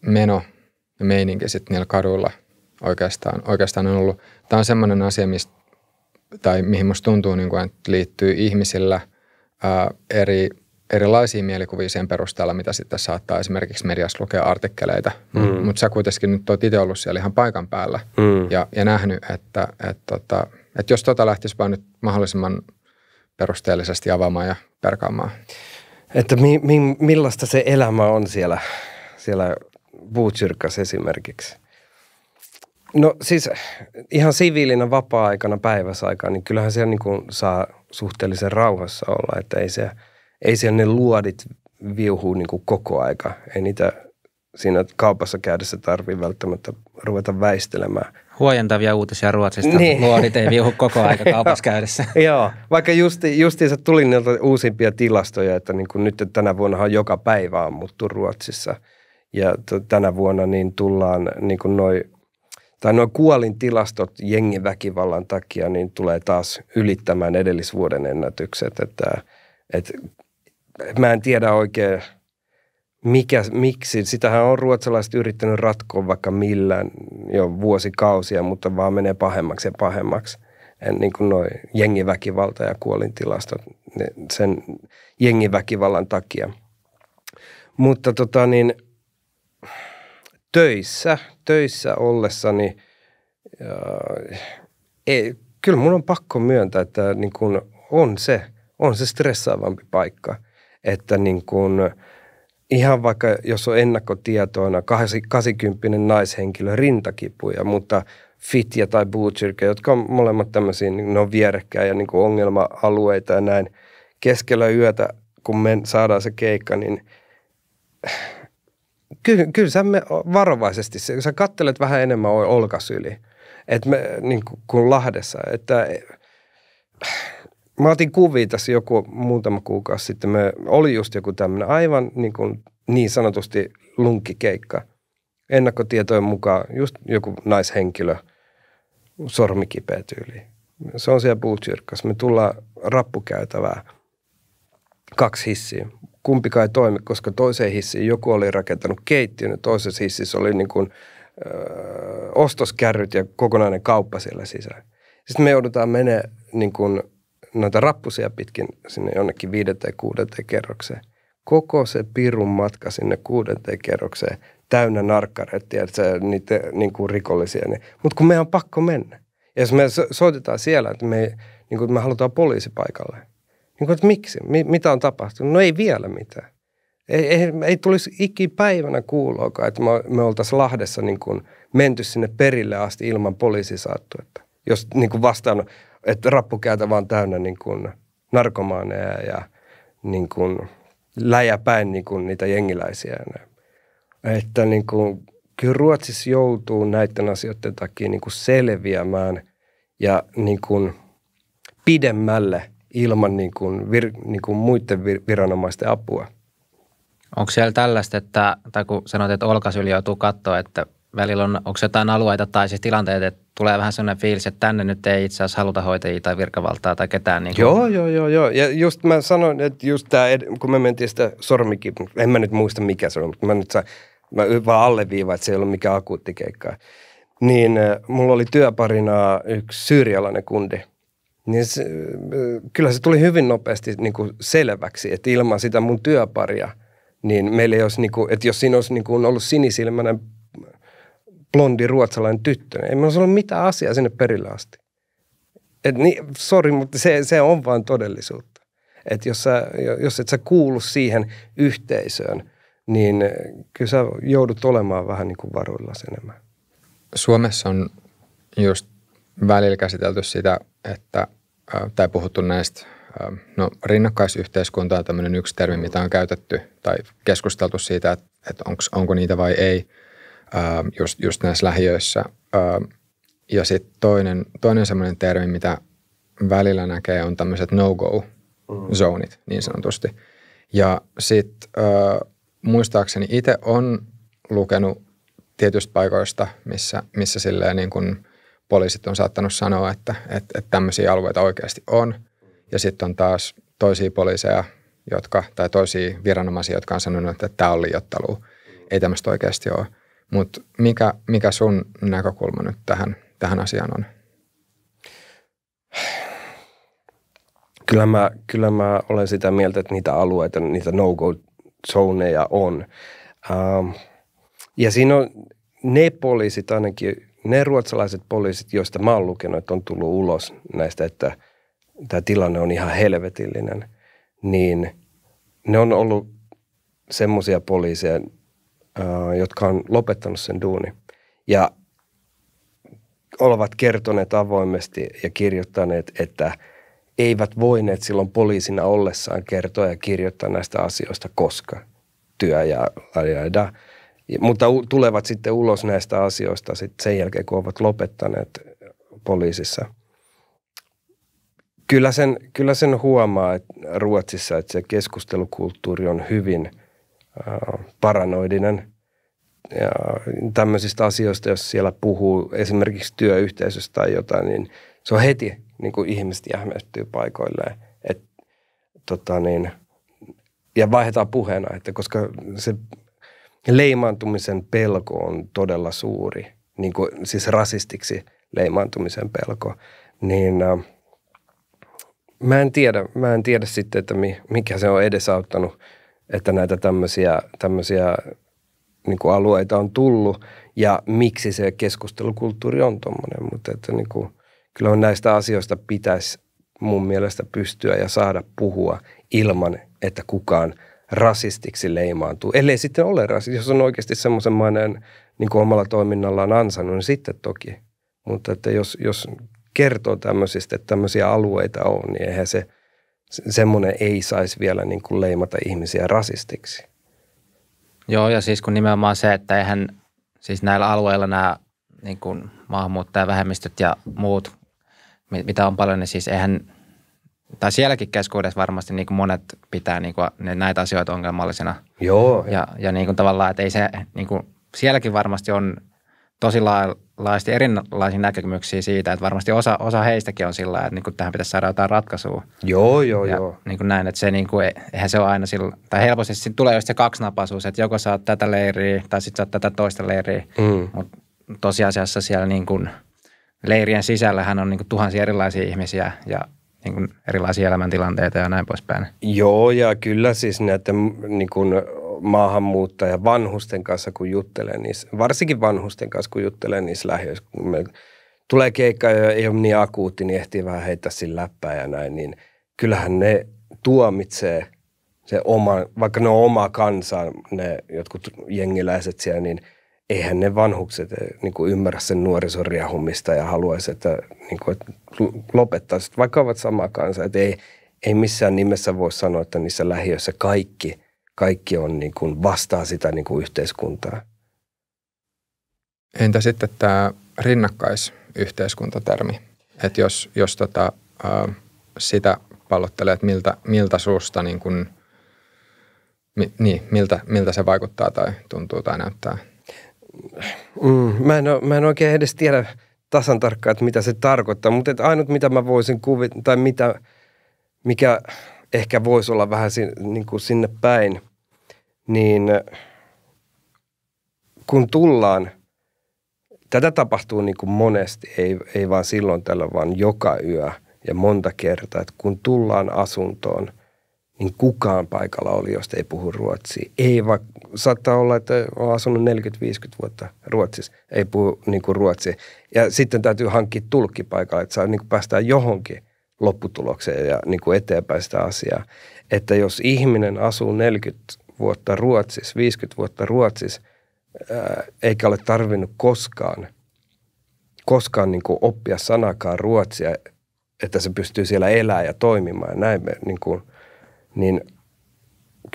meno ja meininki sitten niillä kaduilla oikeastaan, oikeastaan on ollut? Tämä on semmoinen asia, mistä tai mihin musta tuntuu, niin kuin, että liittyy ihmisillä ää, eri, erilaisia mielikuvia sen perusteella, mitä sitten saattaa esimerkiksi mediassa lukea artikkeleita. Mm. Mutta sä kuitenkin nyt oot itse ollut siellä ihan paikan päällä mm. ja, ja nähnyt, että et, tota, et jos tota lähtisi vaan nyt mahdollisimman perusteellisesti avaamaan ja perkaamaan. Että mi, mi, millaista se elämä on siellä, siellä Puutsyrkas esimerkiksi? No siis ihan siviilinä vapaa-aikana päiväsaikaan, niin kyllähän siellä niin kuin saa suhteellisen rauhassa olla, että ei, se, ei siellä ne luodit viuhuu niin kuin koko aika. Ei niitä siinä kaupassa käydessä tarvii välttämättä ruveta väistelemään. Huojentavia uutisia Ruotsista. Niin. Luodit ei viuhu koko [LAUGHS] aika kaupassa käydessä. [LAUGHS] Joo, vaikka justi, justiinsa tuli niiltä uusimpia tilastoja, että niin kuin nyt tänä vuonnahan joka päivä ammuttu Ruotsissa. Ja tänä vuonna niin tullaan niin kuin noin tai noin kuolin tilastot jengin väkivallan takia, niin tulee taas ylittämään edellisvuoden ennätykset. Että, että mä en tiedä oikein, mikä, miksi. Sitähän on ruotsalaiset yrittänyt ratkoa vaikka millään jo vuosikausia, mutta vaan menee pahemmaksi ja pahemmaksi. En, niin kuin noi jengiväkivalta ja tilastot sen väkivallan takia. Mutta tota niin – töissä, töissä ollessani, äh, ei, kyllä mun on pakko myöntää, että niin kun on se, on se stressaavampi paikka. Että niin kun, ihan vaikka, jos on ennakkotietoina 80 naishenkilö rintakipuja, mutta Fitja tai Butchirke, jotka on molemmat tämmöisiä, niin ne on vierekkäin ja niin ongelma-alueita ja näin. Keskellä yötä, kun me saadaan se keikka, niin kyllä, kyllä sä me varovaisesti, sä kattelet vähän enemmän yli et me, niin kuin, kuin Lahdessa. Että, eh, mä otin kuvia tässä joku muutama kuukausi sitten. Me oli just joku tämmöinen aivan niin, kuin, niin sanotusti lunkkikeikka. Ennakkotietojen mukaan just joku naishenkilö, sormikipeä tyyli. Se on siellä puutyrkkas. Me tullaan rappukäytävää. Kaksi hissiä kumpikaan ei toimi, koska toiseen hissiin joku oli rakentanut keittiön ja toisessa hississä oli niin kuin, ö, öö, ostoskärryt ja kokonainen kauppa siellä sisällä. Sitten me joudutaan menemään niin kuin noita rappusia pitkin sinne jonnekin viidenteen, kuudenteen kerrokseen. Koko se pirun matka sinne kuudenteen kerrokseen täynnä narkkarettia, että se, niitä niin kuin rikollisia. Niin. Mutta kun me on pakko mennä. Ja jos me soitetaan siellä, että me, niin kuin, me halutaan poliisi paikalle – niin kuin, että miksi? mitä on tapahtunut? No ei vielä mitään. Ei, ei, ei tulisi ikipäivänä kuuloakaan, että me, me oltaisiin Lahdessa niin kuin menty sinne perille asti ilman poliisisaattuetta. Jos niin kuin vastaan, että rappukäytä vaan täynnä niin kuin narkomaaneja ja niin kuin läjäpäin niin kuin niitä jengiläisiä. Että niin kuin, kyllä Ruotsissa joutuu näiden asioiden takia niin kuin selviämään ja niin kuin pidemmälle ilman niin kuin vir, niin kuin muiden viranomaisten apua. Onko siellä tällaista, että, tai kun sanoit, että yli joutuu katsoa, että välillä on, onko jotain alueita tai siis tilanteita, että tulee vähän sellainen fiilis, että tänne nyt ei itse asiassa haluta hoitajia tai virkavaltaa tai ketään. Niin kuin. Joo, joo, joo, joo. Ja just mä sanoin, että just tämä, kun me mentiin sitä sormikin, en mä nyt muista mikä se on, mutta mä nyt sain, mä vaan alleviivaan, että se ei ollut mikään akuutti keikka. Niin äh, mulla oli työparina yksi syyrialainen kundi, niin se, kyllä se tuli hyvin nopeasti niin kuin selväksi, että ilman sitä mun työparia, niin meillä ei olisi, niin kuin, että jos siinä olisi niin kuin ollut sinisilmäinen blondi ruotsalainen tyttö, niin ei meillä olisi ollut mitään asiaa sinne perille asti. Et niin, sori, mutta se, se on vain todellisuutta. Että jos, sä, jos et sä kuulu siihen yhteisöön, niin kyllä sä joudut olemaan vähän niin kuin varuillasi enemmän. Suomessa on just välillä käsitelty sitä, että – Äh, tai puhuttu näistä, äh, no rinnakkaisyhteiskunta on tämmöinen yksi termi, mitä on käytetty tai keskusteltu siitä, että, onks, onko niitä vai ei ähm, just, just näissä lähiöissä. Ähm, ja sitten toinen, toinen semmoinen termi, mitä välillä näkee, on tämmöiset no-go-zonit mm. niin sanotusti. Ja sitten äh, muistaakseni itse on lukenut tietystä paikoista, missä, missä silleen niin kuin poliisit on saattanut sanoa, että, että, että tämmöisiä alueita oikeasti on. Ja sitten on taas toisia poliiseja, jotka, tai toisia viranomaisia, jotka on sanonut, että tämä on liiottelu. Ei tämmöistä oikeasti ole. Mutta mikä, mikä sun näkökulma nyt tähän, tähän asiaan on? Kyllä mä, kyllä mä olen sitä mieltä, että niitä alueita, niitä no-go-zoneja on. Ähm, ja siinä on ne poliisit ainakin, ne ruotsalaiset poliisit, joista mä oon lukenut, että on tullut ulos näistä, että tämä tilanne on ihan helvetillinen, niin ne on ollut semmoisia poliiseja, jotka on lopettanut sen duuni. Ja ovat kertoneet avoimesti ja kirjoittaneet, että eivät voineet silloin poliisina ollessaan kertoa ja kirjoittaa näistä asioista koska työ ja, ja, ja, ja mutta tulevat sitten ulos näistä asioista sitten sen jälkeen, kun ovat lopettaneet poliisissa. Kyllä sen, kyllä sen huomaa että Ruotsissa, että se keskustelukulttuuri on hyvin paranoidinen – ja tämmöisistä asioista, jos siellä puhuu esimerkiksi työyhteisöstä tai jotain, niin se on heti niin kuin ihmiset jähmettyy paikoilleen. Et, tota niin, ja vaihdetaan puheena, että koska se leimaantumisen pelko on todella suuri, niin kuin, siis rasistiksi leimaantumisen pelko, niin äh, mä en tiedä, mä en tiedä sitten, että mi, mikä se on edesauttanut, että näitä tämmöisiä, tämmöisiä niin kuin alueita on tullut ja miksi se keskustelukulttuuri on tuommoinen, mutta että niin kuin, kyllä on näistä asioista pitäisi mun mielestä pystyä ja saada puhua ilman, että kukaan – rasistiksi leimaantuu. Ellei sitten ole rasisti, jos on oikeasti semmoisen mainen niin kuin omalla toiminnallaan ansainnut, niin sitten toki. Mutta että jos, jos kertoo tämmöisistä, että tämmöisiä alueita on, niin eihän se, semmoinen ei saisi vielä niin kuin leimata ihmisiä rasistiksi. Joo, ja siis kun nimenomaan se, että eihän siis näillä alueilla nämä niin kuin maahanmuuttajavähemmistöt ja muut, mitä on paljon, niin siis eihän tai sielläkin keskuudessa varmasti niin kuin monet pitää niin kuin näitä asioita ongelmallisena. Joo. Ja, ja niin kuin tavallaan, että ei se, niin kuin, sielläkin varmasti on tosi laajasti erilaisia näkemyksiä siitä, että varmasti osa, osa heistäkin on sillä että niin kuin tähän pitäisi saada jotain ratkaisua. Joo, joo, ja joo. Niin kuin näin, että se niin kuin, e- eihän se ole aina sillä, tai helposti sitten tulee just se kaksinapaisuus, että joko saat tätä leiriä tai sitten saat tätä toista leiriä, mm. mutta tosiasiassa siellä niin kuin, leirien sisällähän on niin kuin tuhansia erilaisia ihmisiä ja niin kuin erilaisia elämäntilanteita ja näin poispäin. Joo, ja kyllä siis näiden niin kuin maahanmuuttaja vanhusten kanssa, kun juttelee niissä, varsinkin vanhusten kanssa, kun juttelee niissä lähiöissä, kun me tulee keikka ja ei ole niin akuutti, niin ehtii vähän heittää sillä läppää ja näin, niin kyllähän ne tuomitsee se oma, vaikka ne on oma kansa, ne jotkut jengiläiset siellä, niin – eihän ne vanhukset eh, niin kuin ymmärrä sen nuorisoriahumista ja haluaisi, että, niin kuin, että lopettaisiin, vaikka ovat sama kansa. Että ei, ei missään nimessä voi sanoa, että niissä lähiöissä kaikki, kaikki on niin kuin, vastaa sitä niin kuin yhteiskuntaa. Entä sitten tämä rinnakkaisyhteiskuntatermi? Että jos, jos tota, sitä pallottelee, että miltä, miltä suusta niin kuin, mi, niin, miltä, miltä se vaikuttaa tai tuntuu tai näyttää – mm, mä, en, ole, mä en oikein edes tiedä tasan tarkkaan, että mitä se tarkoittaa, mutta että ainut mitä mä voisin kuvitella, tai mitä, mikä ehkä voisi olla vähän sin, niin kuin sinne päin, niin kun tullaan, tätä tapahtuu niin kuin monesti, ei, ei vaan silloin tällä, vaan joka yö ja monta kertaa, että kun tullaan asuntoon, niin kukaan paikalla oli, josta ei puhu ruotsia. Ei vaikka saattaa olla, että on asunut 40-50 vuotta Ruotsissa, ei puhu niin kuin ruotsia. Ja sitten täytyy hankkia tulkki paikalle, että saa niin kuin päästään johonkin lopputulokseen ja niin kuin eteenpäin sitä asiaa. Että jos ihminen asuu 40 vuotta Ruotsissa, 50 vuotta Ruotsissa, eikä ole tarvinnut koskaan, koskaan niin kuin oppia sanakaan ruotsia, että se pystyy siellä elämään ja toimimaan ja näin, niin, kuin, niin –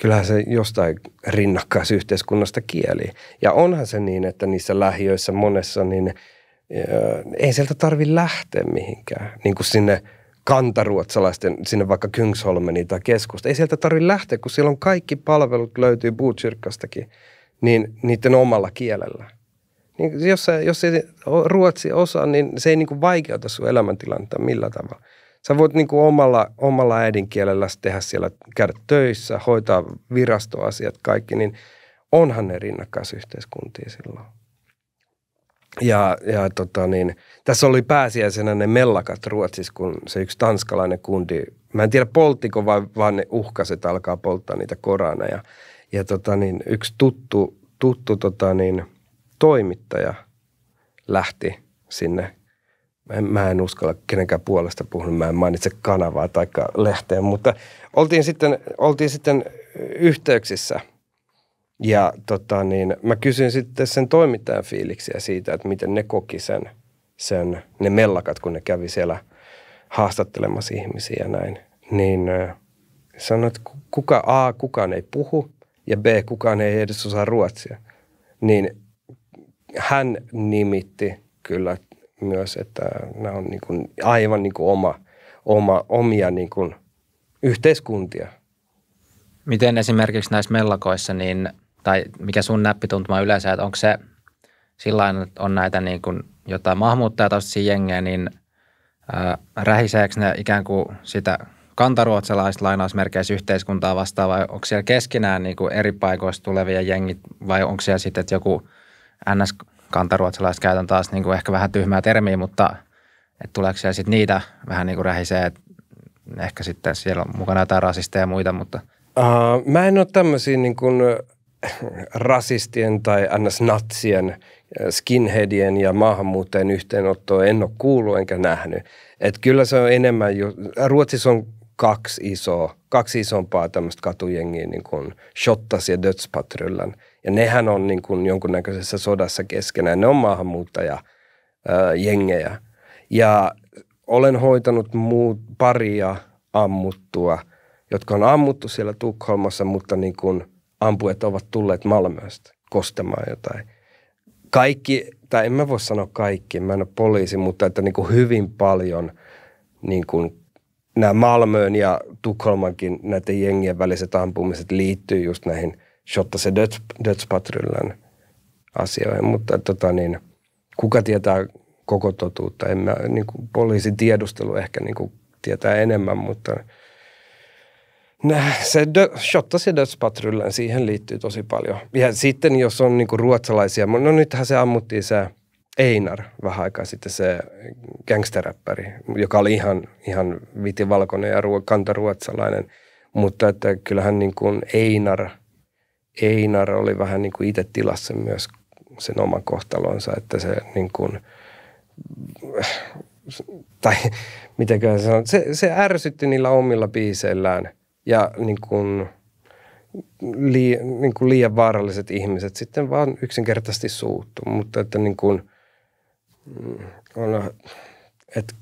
kyllähän se jostain rinnakkaisyhteiskunnasta kieli. Ja onhan se niin, että niissä lähiöissä monessa, niin äh, ei sieltä tarvi lähteä mihinkään. Niin kuin sinne kantaruotsalaisten, sinne vaikka Kyngsholmeni tai keskusta. Ei sieltä tarvi lähteä, kun siellä on kaikki palvelut löytyy Buutsyrkkastakin, niin niiden omalla kielellä. Niin jos, sä, jos ei ruotsi osaa, niin se ei niin kuin vaikeuta sun elämäntilannetta millään tavalla. Sä voit niin kuin omalla, omalla äidinkielellä tehdä siellä, käydä töissä, hoitaa virastoasiat kaikki, niin onhan ne rinnakkaisyhteiskuntia silloin. Ja, ja tota niin, tässä oli pääsiäisenä ne mellakat Ruotsissa, kun se yksi tanskalainen kundi, mä en tiedä polttiko vai, vaan ne uhkaset alkaa polttaa niitä korana. Ja, ja tota niin, yksi tuttu, tuttu tota niin, toimittaja lähti sinne en, mä en uskalla kenenkään puolesta puhunut, mä en mainitse kanavaa tai lehteä, mutta oltiin sitten, oltiin sitten yhteyksissä ja tota niin, mä kysyin sitten sen toimittajan fiiliksiä siitä, että miten ne koki sen, sen ne mellakat, kun ne kävi siellä haastattelemassa ihmisiä ja näin. Niin sanoit, että kuka A, kukaan ei puhu ja B, kukaan ei edes osaa ruotsia. Niin hän nimitti kyllä myös, että nämä on niin kuin aivan niin kuin oma, oma, omia niin kuin yhteiskuntia. Miten esimerkiksi näissä mellakoissa, niin, tai mikä sun näppituntuma yleensä, että onko se sillä että on näitä niin kuin jotain maahanmuuttajataustaisia jengejä, niin äh, rähiseekö ne ikään kuin sitä kantaruotsalaiset lainausmerkeissä yhteiskuntaa vastaan vai onko siellä keskenään niin kuin eri paikoista tulevia jengit vai onko siellä sitten että joku ns kantaruotsalaiset käytän taas niin kuin ehkä vähän tyhmää termiä, mutta että tuleeko siellä sitten niitä vähän niin kuin rähisee, että ehkä sitten siellä on mukana jotain rasisteja ja muita, mutta. Uh, mä en ole tämmöisiä niin kuin rasistien tai NS-natsien, äh, skinheadien ja maahanmuuttajien yhteenottoa en ole kuullut enkä nähnyt. Et kyllä se on enemmän, ju- Ruotsissa on kaksi isoa, kaksi isompaa tämmöistä katujengiä, niin kuin Shottas ja Dödspatrullan – ja nehän on niin kuin jonkunnäköisessä sodassa keskenään. Ne on maahanmuuttajajengejä. jengejä. Ja olen hoitanut muut, paria ammuttua, jotka on ammuttu siellä Tukholmassa, mutta niin kuin ampujat ovat tulleet Malmöstä kostamaan jotain. Kaikki, tai en mä voi sanoa kaikki, mä en ole poliisi, mutta että niin kuin hyvin paljon niin kuin nämä Malmöön ja Tukholmankin näiden jengien väliset ampumiset liittyy just näihin – shotta se döds, dödspatrullan asioihin, mutta tota niin, kuka tietää koko totuutta. En mä, niin kuin poliisin tiedustelu ehkä niin kuin tietää enemmän, mutta nä, se dö, se dödspatrullan, siihen liittyy tosi paljon. Ja sitten jos on niin kuin ruotsalaisia, no nythän se ammuttiin se Einar vähän aikaa sitten, se gangsteräppäri, joka oli ihan, ihan vitivalkoinen ja ruo, kantaruotsalainen. Mutta että kyllähän niin kuin Einar – Einar oli vähän niin kuin itse tilassa myös sen oman kohtalonsa, että se niin kuin, tai mitenköhän se on, se, se ärsytti niillä omilla biiseillään ja niin kuin, li, niin kuin liian vaaralliset ihmiset sitten vaan yksinkertaisesti suuttu, mutta että niin kuin, mm, on, et,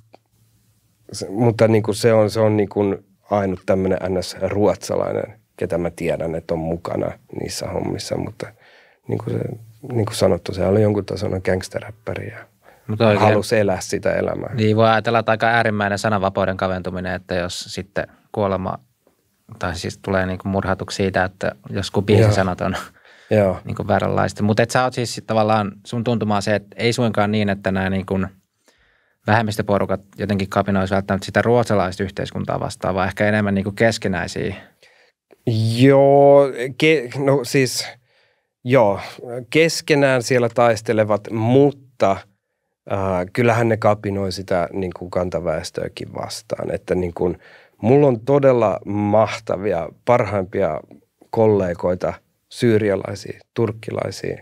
se, mutta niin kuin se on, se on niin kuin ainut tämmöinen ns. ruotsalainen ketä mä tiedän, että on mukana niissä hommissa, mutta niin kuin, se, niin kuin sanottu, se oli jonkun tasoinen gangsteräppäri ja mutta oikein, halusi elää sitä elämää. Niin voi ajatella, että aika äärimmäinen sananvapauden kaventuminen, että jos sitten kuolema tai siis tulee niin kuin murhatuksi siitä, että jos kun sanat on Joo. [LAUGHS] niin kuin vääränlaista. Mutta sä oot siis tavallaan, sun tuntumaa se, että ei suinkaan niin, että nämä niin kuin vähemmistöporukat jotenkin kapinoisivat välttämättä sitä ruotsalaista yhteiskuntaa vastaan, vaan ehkä enemmän niin kuin keskinäisiä Joo, ke, no siis joo, keskenään siellä taistelevat, mutta äh, kyllähän ne kapinoi sitä niin kuin kantaväestöäkin vastaan. Että niin kuin, mulla on todella mahtavia, parhaimpia kollegoita, syyrialaisia, turkkilaisia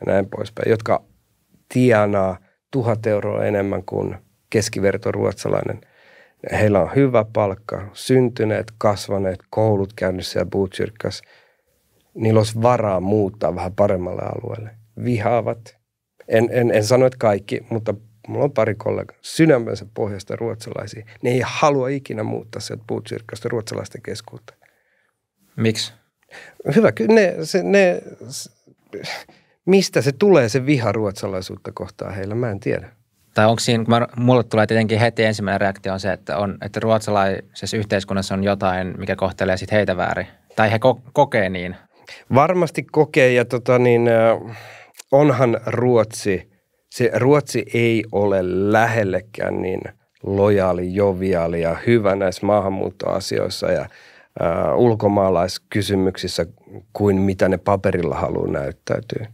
ja näin poispäin, jotka tienaa tuhat euroa enemmän kuin keskiverto ruotsalainen – Heillä on hyvä palkka, syntyneet, kasvaneet, koulut käynnissä ja Butchirkas. Niillä olisi varaa muuttaa vähän paremmalle alueelle. Vihaavat. En, en, en sano, että kaikki, mutta mulla on pari kollega sydämensä pohjasta ruotsalaisia. Ne ei halua ikinä muuttaa sieltä Butchirkasta ruotsalaisten keskuuteen. Miksi? Hyvä, kyllä ne, se, ne, se, mistä se tulee se viha ruotsalaisuutta kohtaan heillä, mä en tiedä tai onko siinä, kun mä, mulle tulee tietenkin heti ensimmäinen reaktio on se, että, on, että ruotsalaisessa yhteiskunnassa on jotain, mikä kohtelee sit heitä väärin. Tai he ko- kokee niin. Varmasti kokee ja tota niin, onhan Ruotsi, se Ruotsi ei ole lähellekään niin lojaali, joviaali ja hyvä näissä maahanmuuttoasioissa ja ää, ulkomaalaiskysymyksissä kuin mitä ne paperilla haluaa näyttäytyä.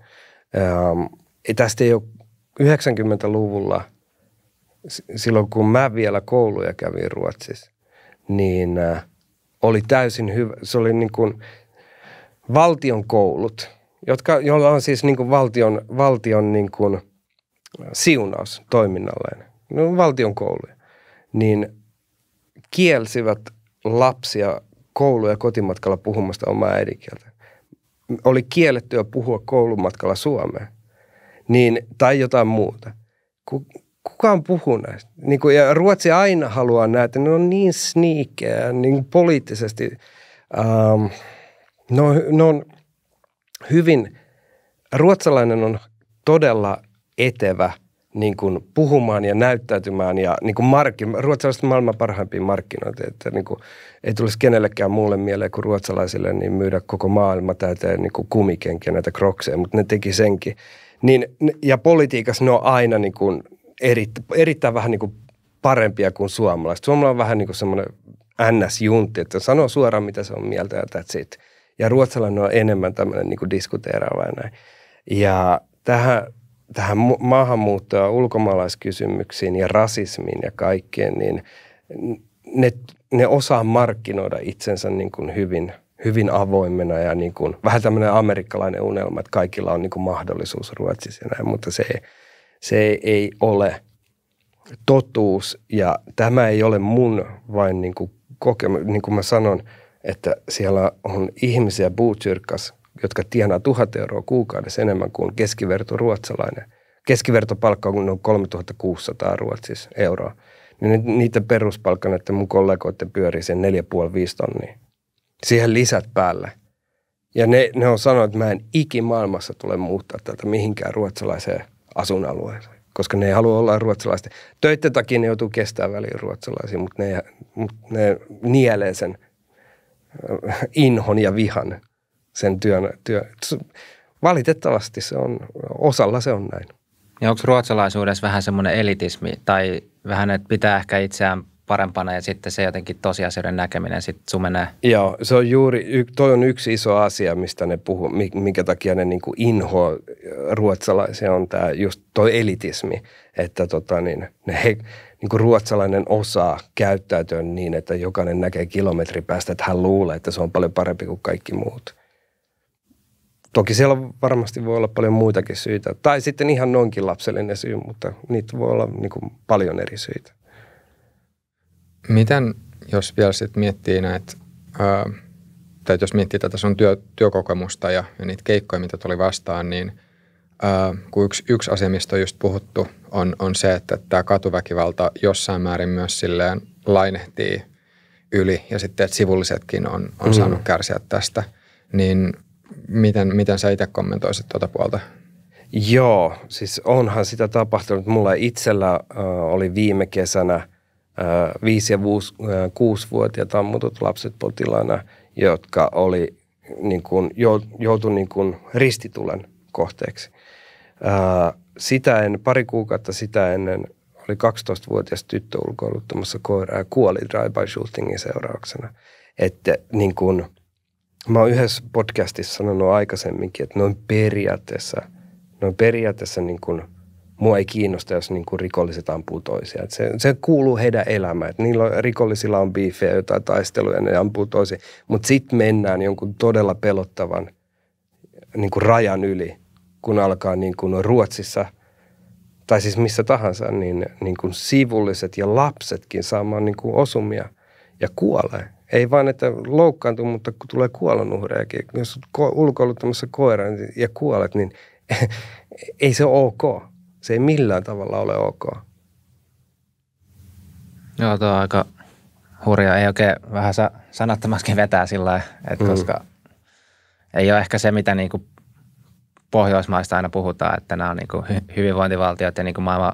Ää, tästä ei ole 90-luvulla, silloin kun mä vielä kouluja kävin Ruotsissa, niin äh, oli täysin hyvä. Se oli niin kuin valtion koulut, jotka, joilla on siis niin kuin valtion, valtion niin kuin siunaus toiminnalleen. No, valtion kouluja. Niin kielsivät lapsia kouluja kotimatkalla puhumasta omaa äidinkieltä. Oli kiellettyä puhua koulumatkalla suomea niin, tai jotain muuta. Kukaan puhuu näistä? Niin kuin, ja Ruotsi aina haluaa näitä, ne on niin sniikkejä, niin poliittisesti. Ähm, ne, on, ne on hyvin, ruotsalainen on todella etevä niin kuin puhumaan ja näyttäytymään ja niin kuin markki, ruotsalaiset on maailman parhaimpia markkinoita, että niin kuin, ei tulisi kenellekään muulle mieleen kuin ruotsalaisille niin myydä koko maailma täyteen niin kuin kumikenkiä näitä krokseja, mutta ne teki senkin niin, ja politiikassa ne on aina niin kuin eri, erittäin vähän niin kuin parempia kuin suomalaiset. Suomalainen on vähän niin kuin semmoinen NS-juntti, että sanoo suoraan mitä se on mieltä ja that's it. Ja ruotsalainen on enemmän tämmöinen niin kuin diskuteeraava ja näin. Ja tähän, tähän maahanmuuttoon ja ulkomaalaiskysymyksiin ja rasismiin ja kaikkeen, niin ne, ne osaa markkinoida itsensä niin kuin hyvin – hyvin avoimena ja niin kuin, vähän tämmöinen amerikkalainen unelma, että kaikilla on niin kuin mahdollisuus Ruotsissa ja näin, mutta se, se ei ole totuus ja tämä ei ole mun vain niin kuin kokemus, niin kuin mä sanon, että siellä on ihmisiä Buutyrkas, jotka tienaa tuhat euroa kuukaudessa enemmän kuin keskiverto ruotsalainen. Keskivertopalkka on noin 3600 ruotsissa euroa. Niin niiden peruspalkka että mun kollegoiden pyörii sen 4,5 tonnia siihen lisät päälle. Ja ne, ne on sanonut, että mä en ikimaailmassa tule muuttaa tältä mihinkään ruotsalaiseen asuinalueeseen, koska ne ei halua olla ruotsalaisten. Töitten takia ne joutuu kestämään väliin ruotsalaisia, mutta ne, mutta ne nielee sen äh, inhon ja vihan sen työn. työn. Valitettavasti se on, osalla se on näin. Ja onko ruotsalaisuudessa vähän semmoinen elitismi tai vähän, että pitää ehkä itseään parempana ja sitten se jotenkin tosiasioiden näkeminen sitten sumenee. Joo, se on juuri, toi on yksi iso asia, mistä ne puhuu, minkä takia ne niin inho ruotsalaisia on tämä just toi elitismi, että tota niin, ne, he, niin kuin ruotsalainen osaa käyttäytyä niin, että jokainen näkee kilometri päästä, että hän luulee, että se on paljon parempi kuin kaikki muut. Toki siellä varmasti voi olla paljon muitakin syitä, tai sitten ihan noinkin lapsellinen syy, mutta niitä voi olla niin kuin paljon eri syitä. Miten, jos vielä sitten miettii näitä, ää, tai jos miettii tätä sun työ, työkokemusta ja, ja niitä keikkoja, mitä tuli vastaan, niin ää, kun yksi, yksi asia, mistä on just puhuttu, on, on se, että tämä katuväkivalta jossain määrin myös silleen lainehtii yli ja sitten, että sivullisetkin on, on mm. saanut kärsiä tästä, niin miten, miten sä itse kommentoisit tuota puolta? Joo, siis onhan sitä tapahtunut. Mulla itsellä äh, oli viime kesänä – viisi- ja kuusivuotiaat ammutut lapset potilaana, jotka oli niin kuin, joutu niin kuin ristitulen kohteeksi. Sitä en, pari kuukautta sitä ennen oli 12-vuotias tyttö ulkoiluttamassa koiraa ja kuoli drive-by shootingin seurauksena. Että niin kuin, mä oon yhdessä podcastissa sanonut aikaisemminkin, että noin periaatteessa, noin periaatteessa niin kuin – mua ei kiinnosta, jos niin kuin rikolliset ampuu toisia. se, se kuuluu heidän elämään. Et niillä on, rikollisilla on biifejä, jotain taisteluja, ne ampuu toisia. Mutta sitten mennään jonkun todella pelottavan niin kuin rajan yli, kun alkaa niin kuin Ruotsissa – tai siis missä tahansa, niin, niin kuin sivulliset ja lapsetkin saamaan niin kuin osumia ja kuolee. Ei vain, että loukkaantuu, mutta kun tulee kuolonuhrejakin. Jos olet ulkoiluttamassa koiran ja kuolet, niin [LAUGHS] ei se ole ok. Se ei millään tavalla ole ok. Joo, tuo on aika hurja. Ei oikein vähän sanattomasti vetää sillä lailla, että mm. koska ei ole ehkä se, mitä niin Pohjoismaista aina puhutaan, että nämä on niinku hyvinvointivaltiot ja niin maailman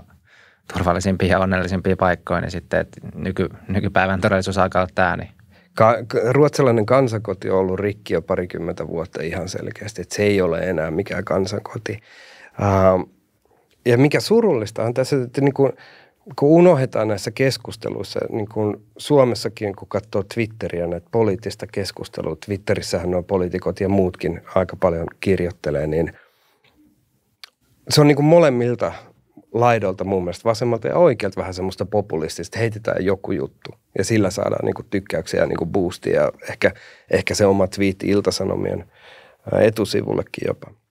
turvallisimpia ja onnellisimpia paikkoja, niin sitten että nyky, nykypäivän todellisuus alkaa olla tämä. Niin. Ka- ruotsalainen kansakoti on ollut rikki jo parikymmentä vuotta ihan selkeästi, että se ei ole enää mikään kansankoti. Uh, ähm, ja mikä surullista on tässä, että niin kuin, kun unohdetaan näissä keskusteluissa, niin kuin Suomessakin, kun katsoo Twitteriä, näitä poliittista keskustelua, Twitterissähän nuo poliitikot ja muutkin aika paljon kirjoittelee, niin se on niin kuin molemmilta laidolta mun mielestä, vasemmalta ja oikealta vähän semmoista populistista, heitetään joku juttu ja sillä saadaan niin kuin tykkäyksiä ja niin kuin boostia ja ehkä, ehkä se oma twiitti iltasanomien etusivullekin jopa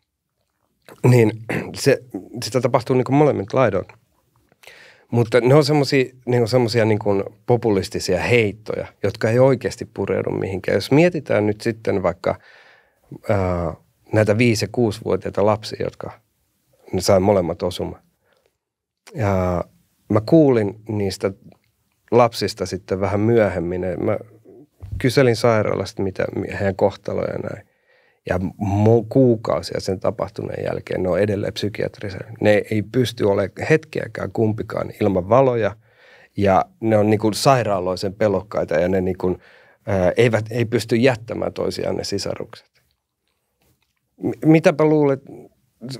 niin [CLEARS THROAT] se, sitä tapahtuu niin molemmilta laidon. Mutta ne on semmoisia niin niin populistisia heittoja, jotka ei oikeasti pureudu mihinkään. Jos mietitään nyt sitten vaikka ää, näitä 5- ja 6-vuotiaita lapsia, jotka ne sai molemmat osuma. Ja mä kuulin niistä lapsista sitten vähän myöhemmin. Mä kyselin sairaalasta, mitä heidän kohtaloja näin ja kuukausia sen tapahtuneen jälkeen ne on edelleen psykiatrisia. Ne ei pysty olemaan hetkeäkään kumpikaan ilman valoja ja ne on niin kuin sairaaloisen pelokkaita ja ne niin kuin, ää, eivät, ei pysty jättämään toisiaan ne sisarukset. Mitäpä luulet,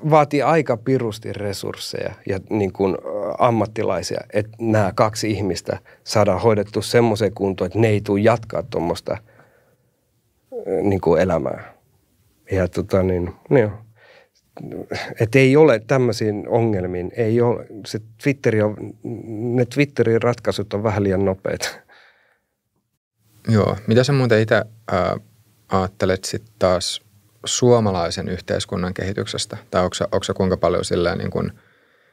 vaatii aika pirusti resursseja ja niin kuin ammattilaisia, että nämä kaksi ihmistä saadaan hoidettu semmoiseen kuntoon, että ne ei tule jatkaa tuommoista niin elämää ja tota niin, niin että ei ole tämmöisiin ongelmiin, ei ole, se Twitteri on, ne Twitterin ratkaisut on vähän liian nopeita. Joo, mitä sä muuten itse ajattelet sitten taas suomalaisen yhteiskunnan kehityksestä? Tai onko, onko kuinka paljon silleen niin kuin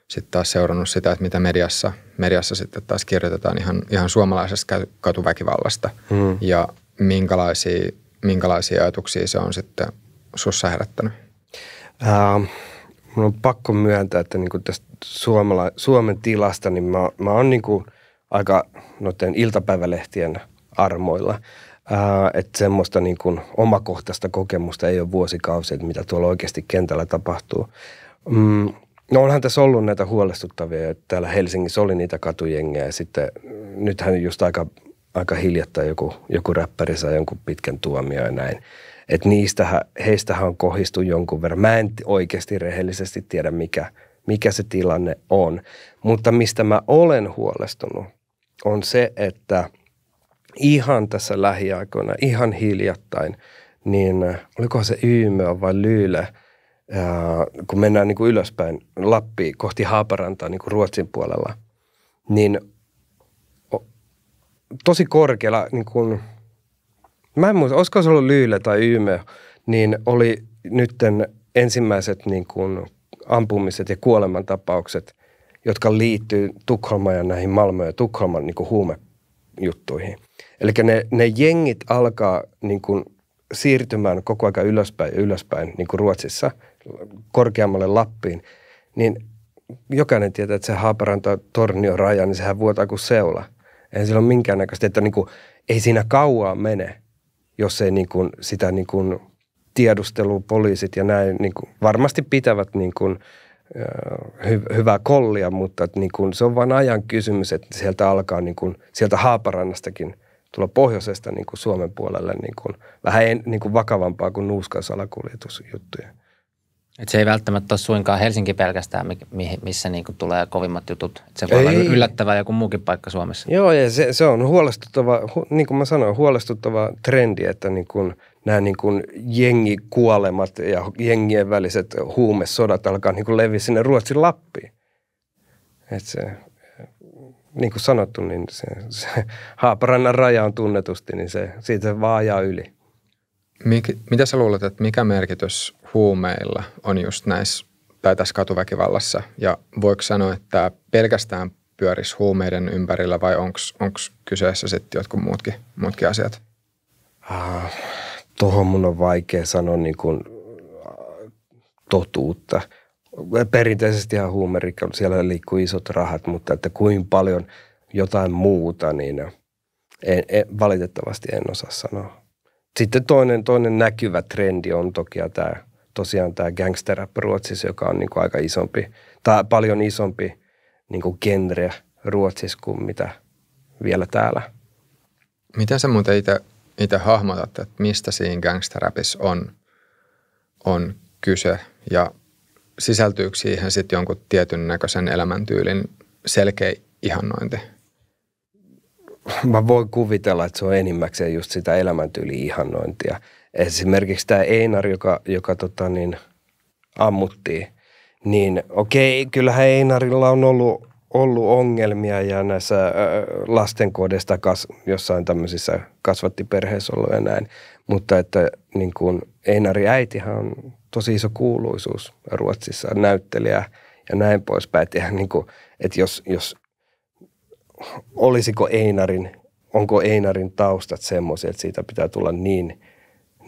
sitten taas seurannut sitä, että mitä mediassa, mediassa sitten taas kirjoitetaan ihan, ihan suomalaisesta katuväkivallasta hmm. ja minkälaisia, minkälaisia ajatuksia se on sitten sinussa herättänyt? Minun on pakko myöntää, että niin tästä Suomala, Suomen tilasta, niin mä, mä oon niin aika noiden iltapäivälehtien armoilla. että semmoista niin kuin omakohtaista kokemusta ei ole vuosikausia, että mitä tuolla oikeasti kentällä tapahtuu. Mm, no onhan tässä ollut näitä huolestuttavia, että täällä Helsingissä oli niitä katujengejä ja sitten nythän just aika, aika hiljattain joku, joku räppäri sai jonkun pitkän tuomio ja näin. Että niistä heistähän on kohistu jonkun verran. Mä en oikeasti rehellisesti tiedä, mikä, mikä se tilanne on. Mutta mistä mä olen huolestunut, on se, että ihan tässä lähiaikoina, ihan hiljattain, niin äh, oliko se Yymö vai Lyyle äh, – kun mennään niin kuin ylöspäin Lappi kohti Haaparantaa niin kuin Ruotsin puolella, niin tosi korkealla niin kuin Mä en muista, olisiko se ollut Lyyle tai Yme, niin oli nytten ensimmäiset niin kuin ampumiset ja kuolemantapaukset, jotka liittyy Tukholman ja näihin Malmö ja Tukholman niin kuin huumejuttuihin. Eli ne, ne jengit alkaa niin kuin siirtymään koko ajan ylöspäin ja ylöspäin, niin kuin Ruotsissa, korkeammalle Lappiin, niin jokainen tietää, että se Haaparanta tornio raja, niin sehän vuotaa kuin seula. Ei sillä ole minkäännäköistä, että niin kuin, ei siinä kauaa mene, jos ei niin kuin sitä niin kuin tiedustelu, poliisit ja näin niin kuin varmasti pitävät niin kuin, hy, hyvää kollia, mutta että niin kuin, se on vain ajan kysymys, että sieltä alkaa niin kuin, sieltä Haaparannastakin tulla pohjoisesta niin kuin Suomen puolelle niin kuin, vähän en, niin kuin vakavampaa kuin nuuskansalakuljetusjuttuja. Et se ei välttämättä ole suinkaan Helsinki pelkästään, missä niin tulee kovimmat jutut. Et se voi ei. olla yllättävää joku muukin paikka Suomessa. Joo, ja se, se on huolestuttava, hu, niin kuin mä sanoin, huolestuttava trendi, että niin kuin nämä niin kuin jengikuolemat ja jengien väliset huumesodat alkaa niin leviä sinne Ruotsin Lappiin. Et se, niin kuin sanottu, niin se, se Haaparannan raja on tunnetusti, niin se, siitä se ajaa yli. Mik, mitä sä luulet, että mikä merkitys huumeilla on just näissä tai tässä katuväkivallassa? Ja voiko sanoa, että pelkästään pyörisi huumeiden ympärillä vai onko kyseessä sitten jotkut muutkin, muutkin asiat? Ah, Tuohon mun on vaikea sanoa niin kuin, äh, totuutta. Perinteisesti ihan huumerikko, siellä liikkuu isot rahat, mutta että kuin paljon jotain muuta, niin en, en, valitettavasti en osaa sanoa. Sitten toinen, toinen näkyvä trendi on toki tämä tosiaan tämä gangster Ruotsissa, joka on niin kuin aika isompi, tai paljon isompi niin kuin genre Ruotsissa kuin mitä vielä täällä. Mitä sä muuten itse hahmotat, että mistä siinä gangster on, on kyse ja sisältyykö siihen sitten jonkun tietyn näköisen elämäntyylin selkeä ihannointi? Mä voin kuvitella, että se on enimmäkseen just sitä elämäntyyli-ihannointia. Esimerkiksi tämä Einar, joka, joka tota niin, ammuttiin, niin okei, kyllähän Einarilla on ollut, ollut ongelmia ja näissä äh, lastenkodeista kas, jossain tämmöisissä kasvattiperheissä ollut ja näin. Mutta että niin kuin Einari äitihän on tosi iso kuuluisuus Ruotsissa, näyttelijä ja näin poispäin. Että, niin kuin, että jos, jos olisiko Einarin, onko Einarin taustat semmoisia, että siitä pitää tulla niin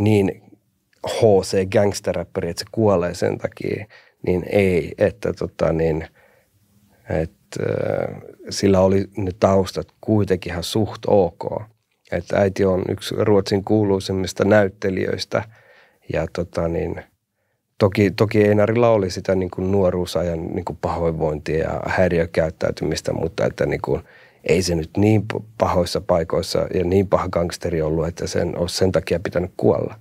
niin HC gangsteräppäri, että se kuolee sen takia, niin ei, että tota niin, että sillä oli ne taustat kuitenkin ihan suht ok. Että äiti on yksi Ruotsin kuuluisimmista näyttelijöistä ja tota niin, toki, toki Einarilla oli sitä niin kuin nuoruusajan niin kuin pahoinvointia ja häiriökäyttäytymistä, mutta että niin kuin – ei se nyt niin pahoissa paikoissa ja niin paha gangsteri ollut, että sen olisi sen takia pitänyt kuolla.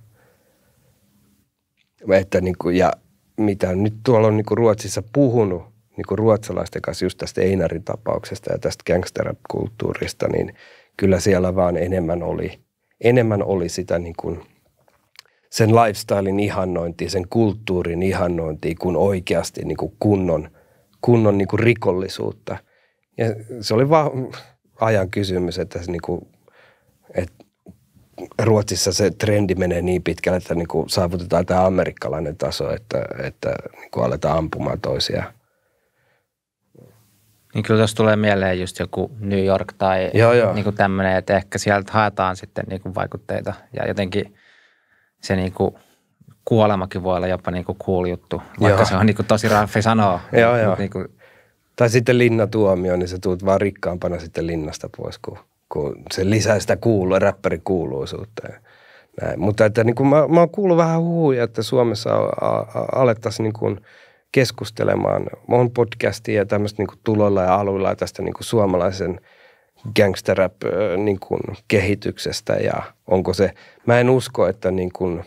Että niin kuin, ja mitä nyt tuolla on niin kuin Ruotsissa puhunut niin kuin ruotsalaisten kanssa just tästä Einarin tapauksesta ja tästä gangsterkulttuurista, niin kyllä siellä vaan enemmän oli, enemmän oli sitä niin kuin sen lifestylein ihannointi, sen kulttuurin ihannointi, kuin oikeasti niin kuin kunnon, kunnon niin kuin rikollisuutta – ja se oli vaan ajan kysymys, että, se niinku, että Ruotsissa se trendi menee niin pitkälle, että niinku saavutetaan tämä amerikkalainen taso, että, että niinku aletaan ampumaan toisiaan. Niin kyllä tuossa tulee mieleen just joku New York tai joo, joo. Niin tämmöinen, että ehkä sieltä haetaan sitten niin kuin vaikutteita ja jotenkin se niin kuin kuolemakin voi olla jopa niin kuin cool juttu, vaikka joo. se on niin kuin tosi raffi sanoa. joo, joo. Niin kuin tai sitten linnatuomio, niin sä tuut vaan rikkaampana sitten linnasta pois, kun, kun se lisää sitä kuulua, räppärikuuluisuutta. Ja näin. Mutta että niin kuin mä, mä oon kuullut vähän huhuja, että Suomessa alettaisiin niin kuin keskustelemaan. On podcastia ja tämmöistä niin kuin tulolla ja aluilla tästä niin kuin suomalaisen gangsterrap niin kuin kehityksestä ja onko se, mä en usko, että niin kuin –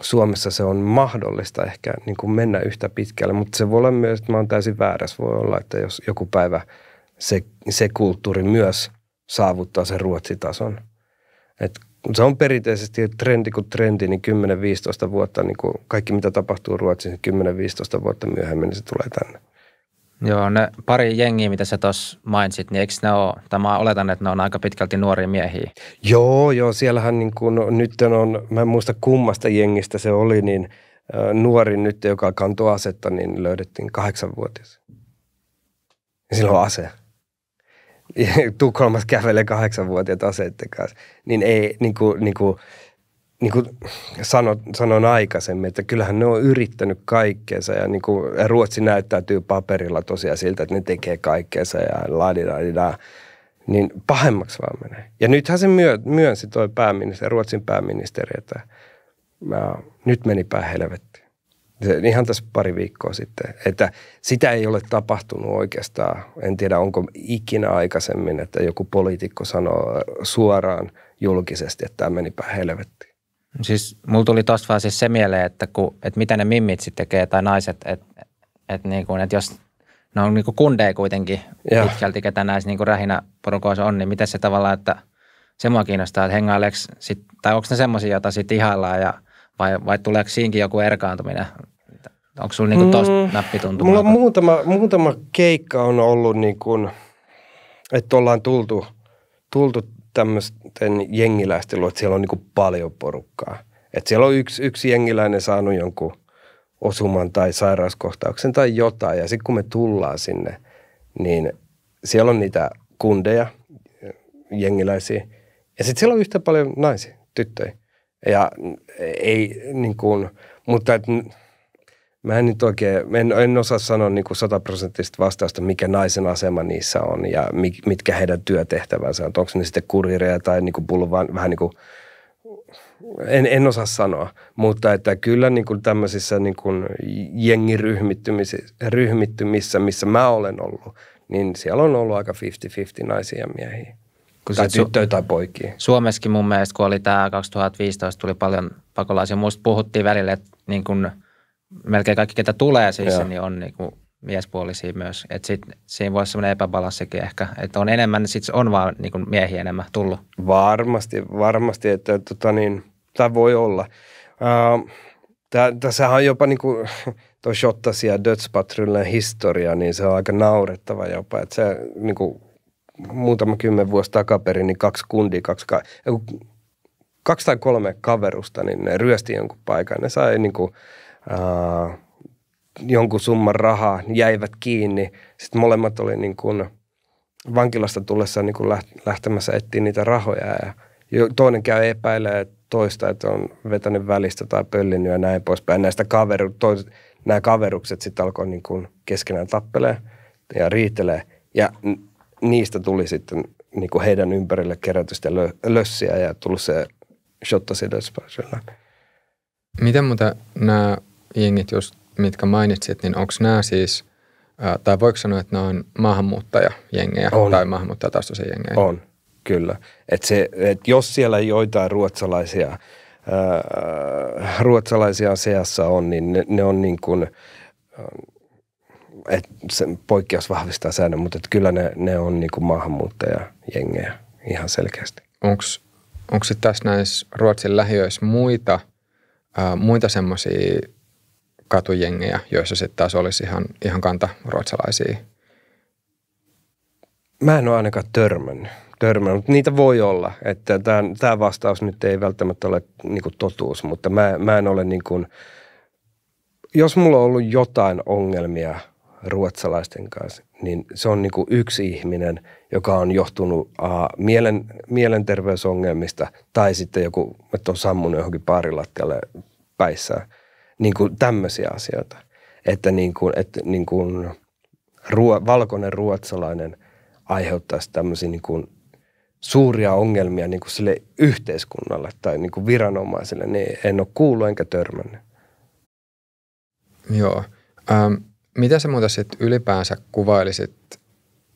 Suomessa se on mahdollista ehkä niin kuin mennä yhtä pitkälle, mutta se voi olla myös, että mä oon täysin väärässä. Voi olla, että jos joku päivä se, se kulttuuri myös saavuttaa sen ruotsitason. Et se on perinteisesti trendi kuin trendi, niin 10-15 vuotta, niin kuin kaikki mitä tapahtuu Ruotsissa, 10-15 niin vuotta myöhemmin, niin se tulee tänne. Joo, ne pari jengiä, mitä sä tuossa mainitsit, niin eikö ne ole, tai mä oletan, että ne on aika pitkälti nuoria miehiä. Joo, joo, siellähän niin kun, nyt on, mä en muista kummasta jengistä se oli, niin nuori nyt, joka kantoi asetta, niin löydettiin kahdeksanvuotias. Ja sillä on ase. [LAUGHS] Tukholmassa kävelee kahdeksanvuotiaat aseiden kanssa. Niin ei, niin kuin, niin kuin, niin kuin sano, sanon aikaisemmin, että kyllähän ne on yrittänyt kaikkeensa ja niin kuin Ruotsi näyttäytyy paperilla tosiaan siltä, että ne tekee kaikkeensa ja ladidadidaa, niin pahemmaksi vaan menee. Ja nythän se myö, myönsi toi pääministeri, Ruotsin pääministeri, että mä, nyt meni päin helvettiin. Se, ihan tässä pari viikkoa sitten, että sitä ei ole tapahtunut oikeastaan. En tiedä, onko ikinä aikaisemmin, että joku poliitikko sanoo suoraan julkisesti, että tämä päin helvettiin. Siis mulla tuli tuosta vaan siis se mieleen, että, ku, että mitä ne mimmit sitten tekee tai naiset, että et niin kuin, että jos ne on niinku kundeja kuitenkin ja. pitkälti, ketä näissä niin kuin rähinä porukoissa on, niin miten se tavallaan, että se mua kiinnostaa, että hengaileeksi, tai onko ne semmoisia, joita sitten ihaillaan ja, vai, vai tuleeko siinkin joku erkaantuminen? Onko sulla niinku tosta mm, näppituntuma? Mulla on muutama, muutama keikka on ollut niin kuin, että ollaan tultu, tultu tämmöisten jengiläisten luo, että siellä on niin paljon porukkaa. Että siellä on yksi, yksi jengiläinen saanut jonkun osuman tai sairauskohtauksen tai jotain. Ja sitten kun me tullaan sinne, niin siellä on niitä kundeja, jengiläisiä. Ja sitten siellä on yhtä paljon naisia, tyttöjä. Ja ei niin kuin, mutta että Mä en nyt oikein, en, en osaa sanoa niin kuin sataprosenttista vastausta, mikä naisen asema niissä on ja mit, mitkä heidän työtehtävänsä on. Onko ne sitten kurireja tai niin kuin bulvan, vähän niin kuin, en, en osaa sanoa, mutta että kyllä niin kuin tämmöisissä niin kuin jengiryhmittymissä, missä mä olen ollut, niin siellä on ollut aika 50-50 naisia ja miehiä. Kun tai tyttöjä tai poikia. Suomessakin mun mielestä, kun oli tämä 2015, tuli paljon pakolaisia. Muista puhuttiin välillä, että niin kuin – melkein kaikki, ketä tulee siis, Joo. niin on niin kuin miespuolisia myös. Että sit siinä voisi sellainen epäbalanssikin ehkä, että on enemmän, niin sitten on vaan niin kuin miehiä enemmän tullut. Varmasti, varmasti, että tota niin, tämä voi olla. Uh, Tää, tässähän on jopa niin kuin, [LAUGHS] tuo Shottasi ja Dödspatrullen historia, niin se on aika naurettava jopa. Että se niin kuin, muutama kymmen vuosi takaperin, niin kaksi kundia, kaksi, kaksi tai kolme kaverusta, niin ne ryösti jonkun paikan. Ne sai niin kuin, äh, jonkun summan rahaa, niin jäivät kiinni. Sitten molemmat oli niin kuin vankilasta tullessa niin kuin lähtemässä etsiä niitä rahoja ja toinen käy epäilee toista, että on vetänyt välistä tai pöllinyt ja näin poispäin. Näistä kaveru, tois, nämä kaverukset sitten alkoi niin kuin keskenään tappelee ja riitelee ja niistä tuli sitten niin kuin heidän ympärille kerätystä lö- lössiä ja tullut se shotta sillä Miten muuten nämä jengit, just, mitkä mainitsit, niin onko nämä siis, ää, tai voiko sanoa, että nämä on maahanmuuttajajengejä on. tai maahanmuuttajataustaisia jengejä? On, kyllä. Et se, et jos siellä joitain ruotsalaisia, ää, ruotsalaisia seassa on, niin ne, ne on niin kuin, et sen poikkeus vahvistaa säännön, mutta et kyllä ne, ne on niin kuin maahanmuuttajajengejä ihan selkeästi. Onko onko tässä näissä Ruotsin lähiöissä muita, äh, muita semmoisia katujengejä, joissa sitten taas olisi ihan, ihan kanta ruotsalaisia. Mä en ole ainakaan törmännyt, törmännyt mutta niitä voi olla. Että tämä vastaus nyt ei välttämättä ole niinku totuus, mutta mä, mä en ole niin kuin, jos mulla on ollut jotain ongelmia ruotsalaisten kanssa, niin se on niinku yksi ihminen, joka on johtunut a, mielen, mielenterveysongelmista tai sitten joku, että on sammunut johonkin parilattialle päissään – niin kuin tämmöisiä asioita. Että, niin kuin, että niin kuin ruo, valkoinen ruotsalainen aiheuttaisi tämmöisiä niin kuin suuria ongelmia niin kuin sille yhteiskunnalle tai niin kuin viranomaisille, niin en ole kuullut enkä törmännyt. Joo. Ähm, mitä sä muuta sitten ylipäänsä kuvailisit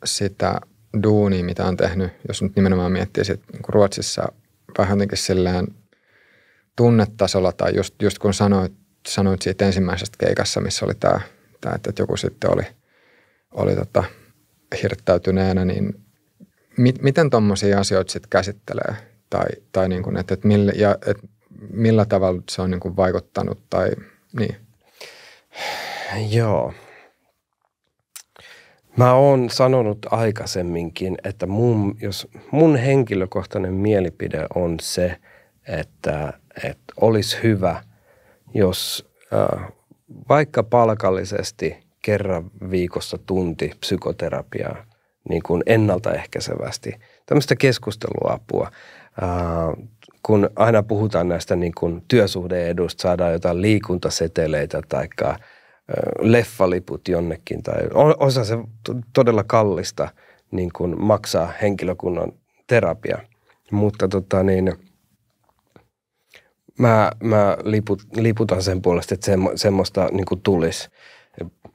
sitä duunia, mitä on tehnyt, jos nyt nimenomaan miettii sit, niin Ruotsissa vähän jotenkin tunnetasolla tai just, just kun sanoit sanoit siitä ensimmäisestä keikassa, missä oli tämä, tämä että joku sitten oli, oli tota, hirttäytyneenä, niin mit, miten tuommoisia asioita sitten käsittelee? Tai, tai niin kuin, että, että, millä, ja, että millä tavalla se on niin kuin vaikuttanut tai niin? Joo. Mä oon sanonut aikaisemminkin, että mun, jos mun henkilökohtainen mielipide on se, että, että olisi hyvä – jos äh, vaikka palkallisesti kerran viikossa tunti psykoterapiaa niin kuin ennaltaehkäisevästi, tämmöistä keskusteluapua, äh, kun aina puhutaan näistä niin kuin työsuhdeedusta, saadaan jotain liikuntaseteleitä tai äh, leffaliput jonnekin tai osa se todella kallista niin kuin maksaa henkilökunnan terapia. Mutta tota niin – mä, mä liput, liputan sen puolesta, että semmo, semmoista niin tulisi.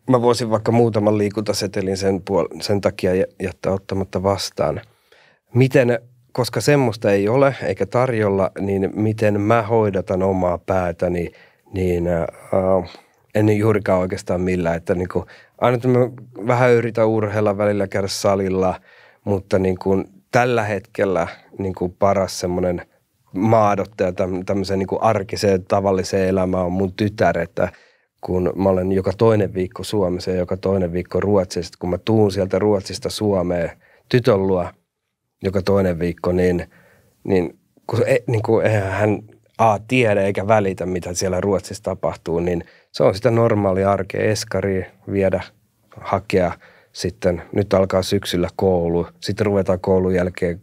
Mä voisin vaikka muutaman liikuntasetelin sen, puol- sen takia jättää ottamatta vastaan. Miten, koska semmoista ei ole eikä tarjolla, niin miten mä hoidatan omaa päätäni, niin äh, en juurikaan oikeastaan millään. Että niin kuin, aina että mä vähän yritän urheilla, välillä käydä salilla, mutta niin kuin, tällä hetkellä niin kuin paras semmoinen – maadotta ja tämmöiseen niin kuin arkiseen tavalliseen elämään on mun tytär, että kun mä olen joka toinen viikko Suomessa ja joka toinen viikko Ruotsista, kun mä tuun sieltä Ruotsista Suomeen tytön luo joka toinen viikko, niin, niin kun e, niin kuin, eihän hän A tiedä eikä välitä, mitä siellä Ruotsissa tapahtuu, niin se on sitä normaali arkea eskari viedä, hakea sitten, nyt alkaa syksyllä koulu, sitten ruvetaan koulun jälkeen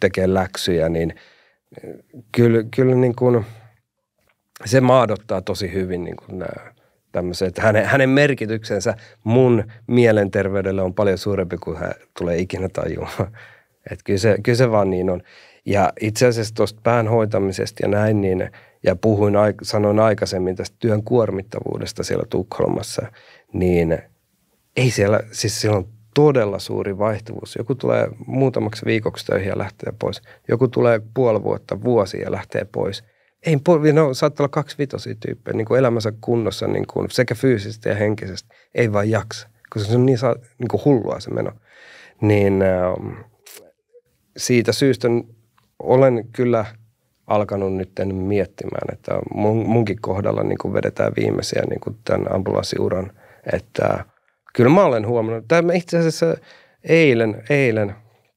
tekemään läksyjä, niin – kyllä, kyllä niin kuin, se maadottaa tosi hyvin niin kuin nämä tämmöisen, että hänen, hänen merkityksensä mun mielenterveydelle on paljon suurempi kuin hän tulee ikinä tajumaan. [LAUGHS] Että kyllä se, kyllä se vaan niin on. Ja itse asiassa tuosta pään hoitamisesta ja näin, niin, ja puhuin, sanoin aikaisemmin tästä työn kuormittavuudesta siellä Tukholmassa, niin ei siellä, siis siellä on todella suuri vaihtuvuus. Joku tulee muutamaksi viikoksi töihin ja lähtee pois. Joku tulee puoli vuotta, vuosi ja lähtee pois. Ei, no, saattaa olla kaksi vitosia tyyppejä niin kuin elämänsä kunnossa niin kuin sekä fyysisesti ja henkisesti. Ei vaan jaksa, koska se on niin, niin kuin hullua se meno. Niin ähm, siitä syystä olen kyllä alkanut nyt miettimään, että mun, munkin kohdalla niin kuin vedetään viimeisiä niin kuin tämän ambulanssiuran, että – Kyllä mä olen huomannut. Tämä itse asiassa eilen, eilen,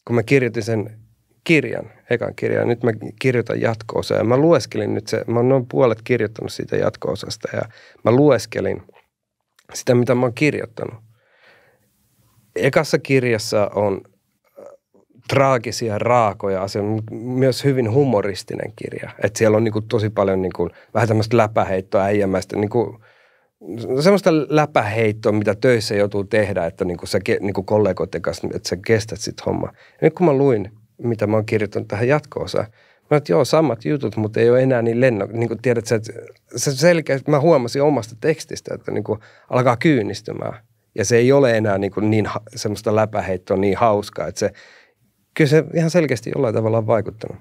kun mä kirjoitin sen kirjan, ekan kirjan, nyt mä kirjoitan jatko ja mä lueskelin nyt se, mä oon noin puolet kirjoittanut siitä jatko ja mä lueskelin sitä, mitä mä oon kirjoittanut. Ekassa kirjassa on äh, traagisia, raakoja asioita, myös hyvin humoristinen kirja. Että siellä on niinku tosi paljon niinku, vähän tämmöistä läpäheittoa äijämäistä, niinku, semmoista läpäheittoa, mitä töissä joutuu tehdä, että niin kuin sä niin kuin kollegoiden kanssa, että sä kestät sit homma. Ja nyt kun mä luin, mitä mä oon kirjoittanut tähän jatko-osaan, Mä että joo, samat jutut, mutta ei ole enää niin lenno. Niin kuin tiedät, että se selkeä, että mä huomasin omasta tekstistä, että niin kuin alkaa kyynistymään. Ja se ei ole enää niinku niin, kuin niin semmoista läpäheittoa niin hauskaa, että se, kyllä se ihan selkeästi jollain tavalla on vaikuttanut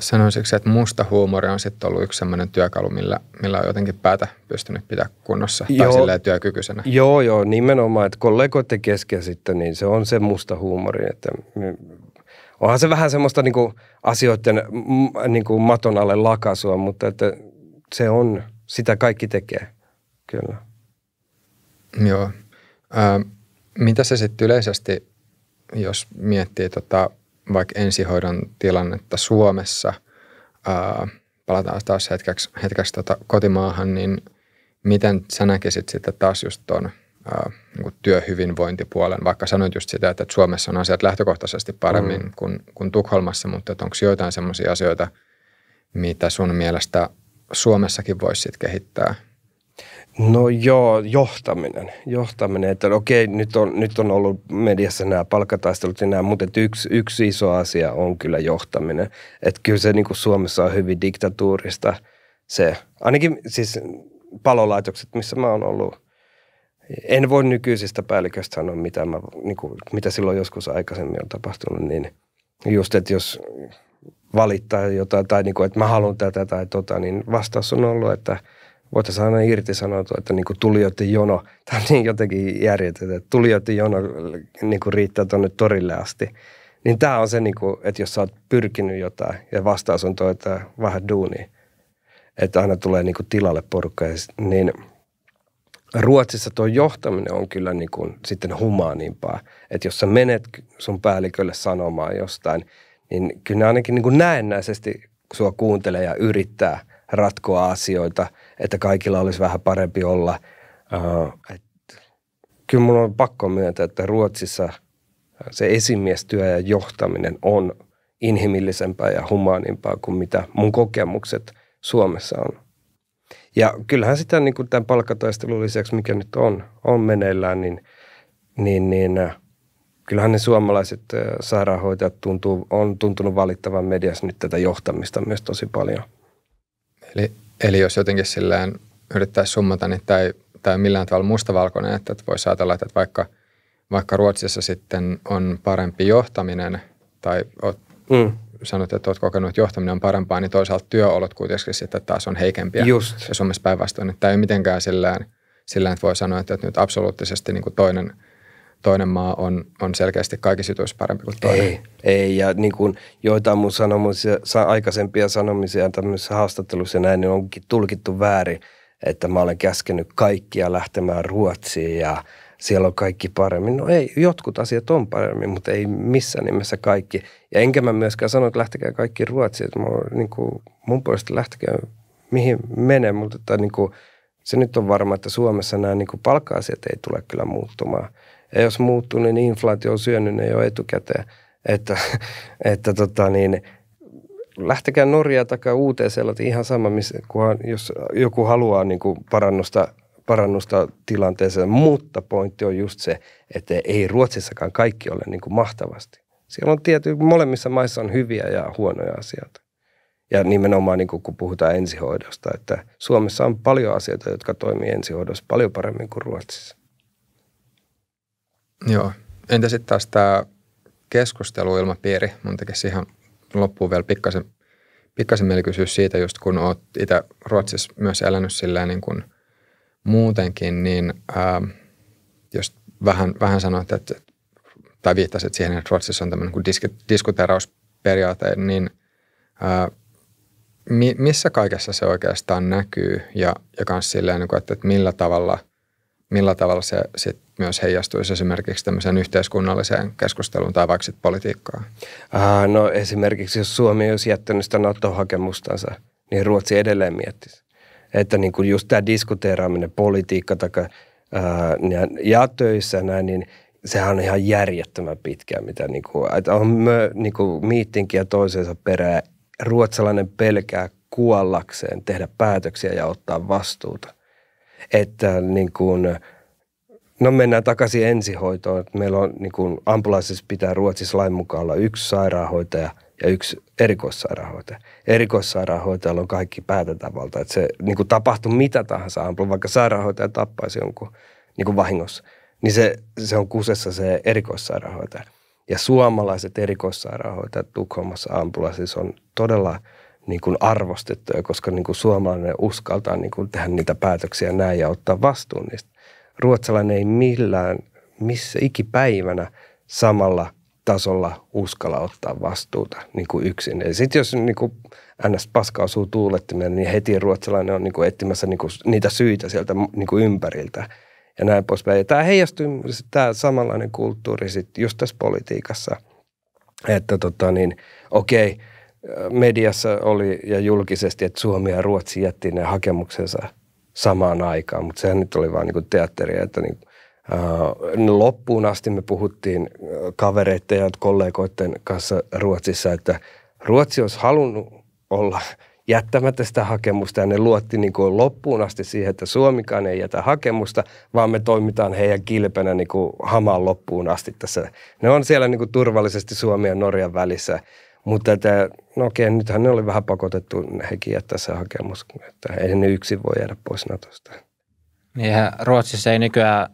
sanoisitko, että musta huumori on sitten ollut yksi sellainen työkalu, millä, millä on jotenkin päätä pystynyt pitää kunnossa joo, tai työkykyisenä? Joo, joo, nimenomaan, että kollegoiden kesken sitten, niin se on se musta huumori, että onhan se vähän semmoista niin kuin asioiden niin kuin maton alle lakasua, mutta että se on, sitä kaikki tekee, kyllä. Joo. Ö, mitä se sitten yleisesti, jos miettii tota vaikka ensihoidon tilannetta Suomessa, ää, palataan taas hetkeksi, hetkeksi tota kotimaahan, niin miten sä näkisit sitten taas just tuon niin työhyvinvointipuolen, vaikka sanoit just sitä, että Suomessa on asiat lähtökohtaisesti paremmin mm. kuin, kuin Tukholmassa, mutta onko joitain sellaisia asioita, mitä sun mielestä Suomessakin voisi kehittää – No joo, johtaminen. Johtaminen, että okei, nyt on, nyt on ollut mediassa nämä palkkataistelut ja nämä, mutta yksi, yksi iso asia on kyllä johtaminen. Että kyllä se niin kuin Suomessa on hyvin diktatuurista se, ainakin siis palolaitokset, missä mä oon ollut. En voi nykyisistä päälliköistä sanoa, mitä, mä, niin kuin, mitä silloin joskus aikaisemmin on tapahtunut, niin just, että jos valittaa jotain tai niin kuin, että mä haluan tätä tai tota, niin vastaus on ollut, että – voitaisiin aina irtisanoutua, että niin tulijoiden jono, [LAUGHS] tämä on niin jotenkin järjetetty, että tulijoiden jono niin kuin riittää tuonne torille asti. Niin tämä on se, niin kuin, että jos sä oot pyrkinyt jotain ja vastaus on tuo että vähän duuni, että aina tulee niin kuin tilalle porukka, niin Ruotsissa tuo johtaminen on kyllä niin kuin sitten humaanimpaa. Että jos sä menet sun päällikölle sanomaan jostain, niin kyllä ne ainakin niin kuin näennäisesti sua kuuntelee ja yrittää ratkoa asioita – että kaikilla olisi vähän parempi olla. Uh, et, kyllä mulla on pakko myöntää, että Ruotsissa se esimiestyö ja johtaminen on inhimillisempää ja humaanimpaa kuin mitä mun kokemukset Suomessa on. Ja kyllähän sitä niin kuin tämän palkkataistelun lisäksi, mikä nyt on, on meneillään, niin, niin, niin äh, kyllähän ne suomalaiset äh, sairaanhoitajat tuntuu, on tuntunut valittavan mediassa nyt tätä johtamista myös tosi paljon. Eli Eli jos jotenkin silleen yrittäisi summata, niin tämä ei, tämä ei millään tavalla mustavalkoinen, että voisi ajatella, että vaikka, vaikka Ruotsissa sitten on parempi johtaminen tai oot, mm. sanot, että olet kokenut, että johtaminen on parempaa, niin toisaalta työolot kuitenkin sitten taas on heikempiä. Just. Ja Suomessa päinvastoin, että tämä ei mitenkään sillään, sillään, että voi sanoa, että nyt absoluuttisesti niin kuin toinen – toinen maa on, on selkeästi kaikissa jutuissa parempi kuin toinen. Ei, ei ja niin kuin joitain mun sanomisia, aikaisempia sanomisia tämmöisissä haastattelussa näin, niin onkin tulkittu väärin, että mä olen käskenyt kaikkia lähtemään Ruotsiin ja siellä on kaikki paremmin. No ei, jotkut asiat on paremmin, mutta ei missään nimessä kaikki. Ja enkä mä myöskään sano, että lähtekää kaikki Ruotsiin. Mä, niin kuin, mun puolesta lähtekää mihin menee, mutta että, niin kuin, se nyt on varma, että Suomessa nämä niin kuin palkka-asiat ei tule kyllä muuttumaan – ja jos muuttuu, niin inflaatio on syönyt ne niin jo etukäteen. Että, [LAUGHS] että tota niin, lähtekää Norjaa takaa uuteen sellainen ihan sama, missä, kunhan, jos joku haluaa niin kuin parannusta parannusta tilanteeseen, mutta pointti on just se, että ei Ruotsissakaan kaikki ole niin kuin mahtavasti. Siellä on tietysti molemmissa maissa on hyviä ja huonoja asioita. Ja nimenomaan niin kuin, kun puhutaan ensihoidosta, että Suomessa on paljon asioita, jotka toimii ensihoidossa paljon paremmin kuin Ruotsissa. Joo. Entä sitten taas tämä keskusteluilmapiiri? Mun tekisi ihan loppuun vielä pikkasen, pikkasen mieli kysyä siitä, just kun olet itse Ruotsissa myös elänyt silleen niin kuin muutenkin, niin ää, ähm, jos vähän, vähän sanoit, että, tai viittasit siihen, että Ruotsissa on tämmöinen kuin disk, diskuterausperiaate, niin ää, äh, mi, missä kaikessa se oikeastaan näkyy ja, ja kans silleen, niin kuin, että, että millä tavalla, millä tavalla se sit myös heijastuisi esimerkiksi tämmöiseen yhteiskunnalliseen keskusteluun tai vaikka sitten politiikkaan? Ah, no esimerkiksi jos Suomi olisi jättänyt sitä NATO-hakemustansa, niin Ruotsi edelleen miettisi. Että niin kuin just tämä diskuteeraaminen, politiikka taka ää, ja töissä näin, niin sehän on ihan järjettömän pitkä, mitä niin kuin, että on mö, niin kuin miittinkiä toisensa perään. Ruotsalainen pelkää kuollakseen tehdä päätöksiä ja ottaa vastuuta. Että niin kuin – No mennään takaisin ensihoitoon. Meillä on niin kuin ambulanssissa pitää Ruotsissa lain mukaan olla yksi sairaanhoitaja ja yksi erikoissairaanhoitaja. Erikoissairaanhoitajalla on kaikki päätäntävalta. Että se niin kuin tapahtuu mitä tahansa ampulla, vaikka sairaanhoitaja tappaisi jonkun niin kuin vahingossa, niin se, se on kusessa se erikoissairaanhoitaja. Ja suomalaiset erikoissairaanhoitajat Tukholmassa siis on todella niin kuin arvostettuja, koska niin kuin suomalainen uskaltaa niin kuin tehdä niitä päätöksiä näin ja ottaa vastuun niistä ruotsalainen ei millään, missä ikipäivänä samalla tasolla uskalla ottaa vastuuta niin kuin yksin. Eli sitten jos niin kuin ns. paska osuu tuulettimeen, niin heti ruotsalainen on niin kuin etsimässä niin kuin niitä syitä sieltä niin kuin ympäriltä ja näin poispäin. Ja tämä heijastuu, tämä samanlainen kulttuuri sitten just tässä politiikassa, että tota niin, okei, mediassa oli ja julkisesti, että Suomi ja Ruotsi jätti ne hakemuksensa samaan aikaan, mutta sehän nyt oli vaan niin teatteria, että niin, äh, loppuun asti me puhuttiin äh, kavereiden ja kollegoiden kanssa Ruotsissa, että Ruotsi olisi halunnut olla jättämättä sitä hakemusta ja ne luotti niin kuin loppuun asti siihen, että Suomikaan ei jätä hakemusta, vaan me toimitaan heidän kilpenä niin kuin hamaan loppuun asti tässä. Ne on siellä niin kuin turvallisesti Suomen ja Norjan välissä mutta että, no okei, nythän ne oli vähän pakotettu hekin tässä hakemus, että eihän ne yksin voi jäädä pois Natosta. Niinhän Ruotsissa ei nykyään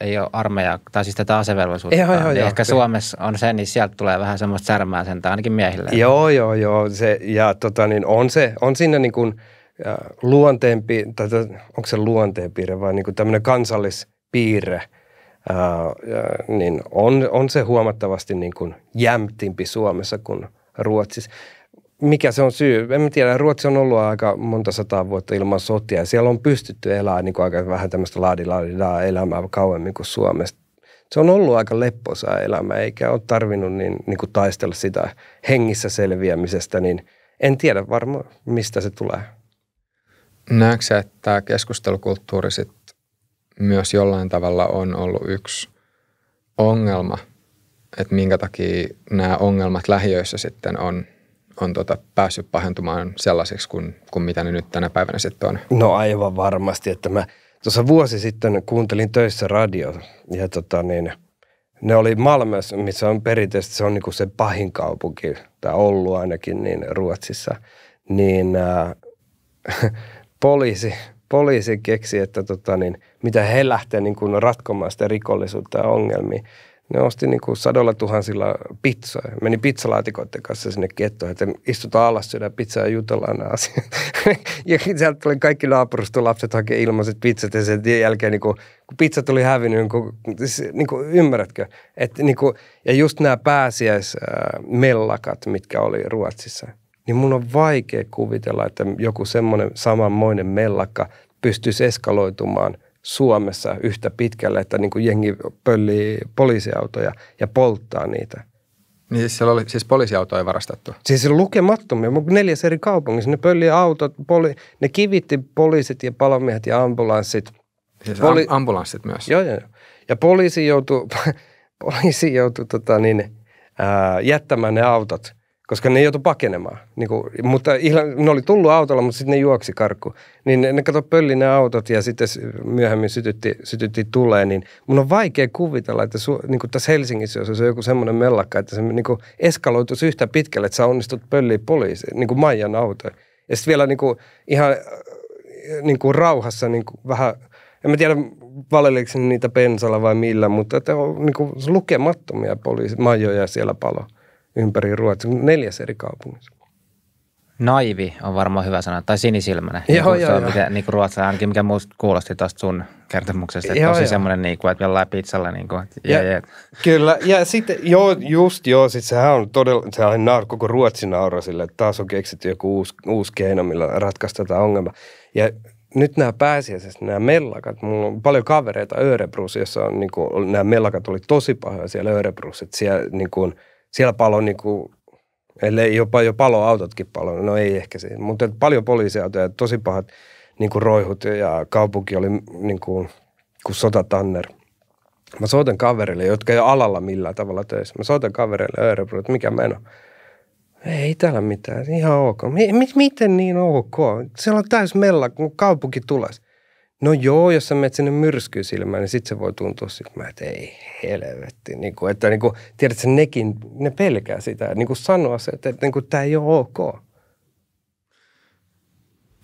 ei ole armeija, tai siis tätä asevelvollisuutta. Joo, ihan, niin joo, ehkä joo. Suomessa on se, niin sieltä tulee vähän semmoista särmää sentään ainakin miehille. Joo, joo, joo. Se, ja tota, niin on, se, on siinä niin kuin, äh, luonteenpi, tai tota, onko se luonteenpiirre vai niin kuin tämmöinen kansallispiirre, ää, äh, äh, niin on, on se huomattavasti niin kuin jämtimpi Suomessa kuin Ruotsissa. Mikä se on syy? En tiedä. Ruotsi on ollut aika monta sataa vuotta ilman sotia. Siellä on pystytty elämään niin aika vähän tämmöistä laadilaadilaa elämää kauemmin kuin Suomesta. Se on ollut aika lepposaa elämä, eikä ole tarvinnut niin, niin kuin taistella sitä hengissä selviämisestä. Niin en tiedä varmaan, mistä se tulee. Näetkö sä, että tämä keskustelukulttuuri sit myös jollain tavalla on ollut yksi ongelma – että minkä takia nämä ongelmat lähiöissä sitten on, on tota päässyt pahentumaan sellaisiksi kuin, kuin mitä ne nyt tänä päivänä sitten on? No aivan varmasti, että mä tuossa vuosi sitten kuuntelin töissä radio ja tota niin, ne oli Malmö, missä on perinteisesti se on niin kuin se pahin kaupunki, tai ollut ainakin niin Ruotsissa, niin ää, äh, [LAUGHS] poliisi, poliisi keksi, että tota niin, mitä he lähtevät niin ratkomaan sitä rikollisuutta ja ongelmia. Ne osti niin kuin sadolla tuhansilla pizzoja. Meni pizzalaatikoiden kanssa sinne kettoon, että istutaan alas, syödään pizzaa ja jutellaan nämä asiat. [LAUGHS] ja sieltä tuli kaikki naapuruston lapset hakemaan ilmaiset pizzat ja sen jälkeen, niin kuin, kun pizza tuli hävinnyt, niin kuin, siis niin kuin ymmärrätkö? Et, niin kuin, ja just nämä pääsiäismellakat, äh, mitkä oli Ruotsissa, niin mun on vaikea kuvitella, että joku semmoinen samanmoinen mellakka pystyisi eskaloitumaan – Suomessa yhtä pitkälle, että niin kuin jengi pöllii poliisiautoja ja polttaa niitä. Niin siis siellä oli, siis poliisiautoja ei varastettu? Siis se lukemattomia, neljäs eri kaupungissa, ne pöllii autot, poli, ne kivitti poliisit ja palomiehet ja ambulanssit. Siis Poli- ambulanssit myös? Joo, joo. joo. Ja poliisi joutui, [LAUGHS] poliisi joutui tota niin, ää, jättämään ne autot koska ne joutui pakenemaan. Niin kuin, mutta ne oli tullut autolla, mutta sitten ne juoksi karkku, Niin ne, ne kato pölli ne autot ja sitten myöhemmin sytytti, sytytti tuleen. Niin mun on vaikea kuvitella, että su, niin kuin tässä Helsingissä, jos on joku semmoinen mellakka, että se niin kuin eskaloituisi yhtä pitkälle, että sä onnistut pölliä poliisi, niin kuin Maijan auto. Ja sitten vielä niin kuin, ihan äh, niin kuin rauhassa niin kuin vähän, en mä tiedä valeliko niitä pensalla vai millä, mutta että on niin kuin lukemattomia poliisi majoja siellä palo ympäri Ruotsia, neljäs eri kaupungissa. Naivi on varmaan hyvä sana, tai sinisilmäinen. Joo, niin joo, joo. Mikä, niin kuin Ruotsa, ainakin mikä musta kuulosti tuosta sun kertomuksesta, että joo, tosi semmoinen, niin kuin, että jollain pizzalla. Niin kuin, että ja, je, Kyllä, ja sitten joo, just joo, sit sehän on todella, sehän on naur, koko Ruotsi naura sille, että taas on keksitty joku uusi, uusi keino, millä ratkaista tätä ongelmaa. Ja nyt nämä pääsiäisestä, nämä mellakat, mulla on paljon kavereita Örebrus, jossa on, niin kuin, nämä mellakat oli tosi pahoja siellä Örebrus, että siellä niin kuin – siellä palo niin kuin, ellei jopa jo paloautotkin palo, no ei ehkä siinä, mutta paljon poliisiautoja, tosi pahat niin kuin roihut ja kaupunki oli niin kuin, kuin sotatanner. Mä soitan kaverille, jotka ei ole alalla millään tavalla töissä. Mä soitan kaverille Örebro, että mikä meno. Ei täällä mitään, ihan ok. M- miten niin ok? Siellä on täys mella, kun kaupunki tulee. No joo, jos sä menet sinne silmään, niin sitten se voi tuntua mä, että ei helvetti. Niin kuin, että niin kuin, tiedätkö, nekin, ne pelkää sitä. Niin kuin sanoa se, että, että niin kuin, tämä ei ole ok.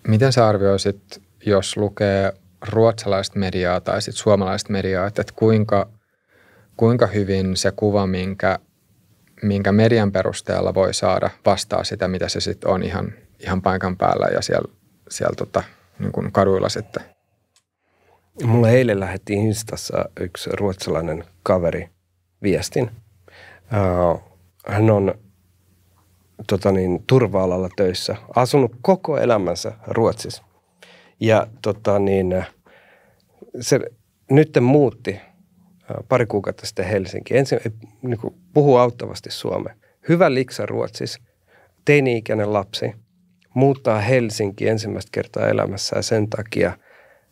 Miten sä arvioisit, jos lukee ruotsalaista mediaa tai sitten suomalaista mediaa, että, että kuinka, kuinka hyvin se kuva, minkä, minkä median perusteella voi saada, vastaa sitä, mitä se sitten on ihan, ihan paikan päällä ja siellä, siellä tota, niin kuin kaduilla sitten? Mulle eilen lähetti Instassa yksi ruotsalainen kaveri viestin. Äh, hän on tota niin, turva-alalla töissä, asunut koko elämänsä Ruotsissa. Ja tota niin, se nyt muutti äh, pari kuukautta sitten Helsinkiin. Ensin niin puhuu auttavasti Suomea. Hyvä liksa Ruotsissa, teini-ikäinen lapsi, muuttaa Helsinki ensimmäistä kertaa elämässä ja sen takia –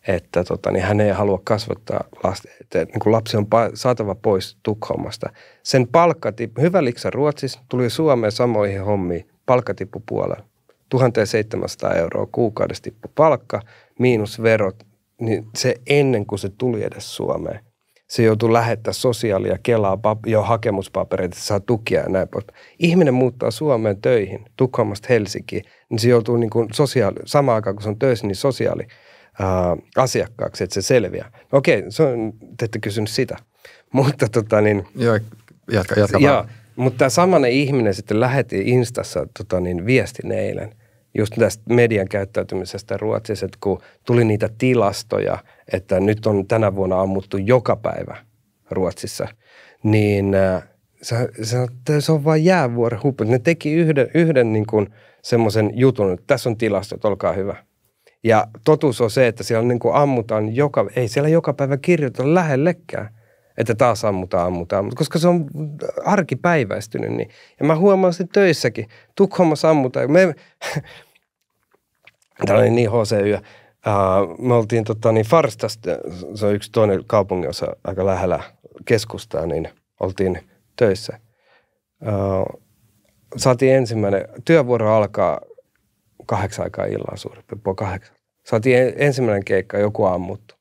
että tota, niin hän ei halua kasvattaa lasta. Että, niin kuin lapsi on pa- saatava pois Tukholmasta. Sen palkkati, hyvä liksa Ruotsissa, tuli Suomeen samoihin hommiin, palkkatippu puolella. 1700 euroa kuukaudessa tippu palkka, miinus verot, niin se ennen kuin se tuli edes Suomeen. Se joutuu lähettää sosiaali- ja Kelaa jo hakemuspapereita, että saa tukia ja näin pois. Ihminen muuttaa Suomeen töihin, Tukholmasta Helsinkiin, niin se joutuu niin kuin sosiaali, samaan aikaan kun se on töissä, niin sosiaali äh, asiakkaaksi, että se selviää. No okei, se on, te ette kysynyt sitä. [LAUGHS] Mutta tota niin... Joo, jatka, jatka ja, Mutta tämä samanen ihminen sitten lähetti Instassa tota niin, viestin eilen just tästä median käyttäytymisestä Ruotsissa, että kun tuli niitä tilastoja, että nyt on tänä vuonna ammuttu joka päivä Ruotsissa, niin se, äh, se, se on vain jäävuoren huppu. Ne teki yhden, yhden niin kuin semmoisen jutun, että tässä on tilastot, olkaa hyvä – ja totuus on se, että siellä niin kuin ammutaan joka, ei siellä joka päivä kirjoita lähellekään, että taas ammutaan, ammutaan. Mutta koska se on arkipäiväistynyt, niin. Ja mä huomaan sen töissäkin. Tukholmassa ammutaan. Me, [LAUGHS] Tämä oli niin HCY. Uh, me oltiin tota, niin Farstasta, se on yksi toinen kaupunginosa aika lähellä keskustaa, niin oltiin töissä. Uh, saatiin ensimmäinen, työvuoro alkaa – kahdeksan aikaa illalla suurin piirtein, kahdeksan. Saatiin ensimmäinen keikka, joku ammuttu.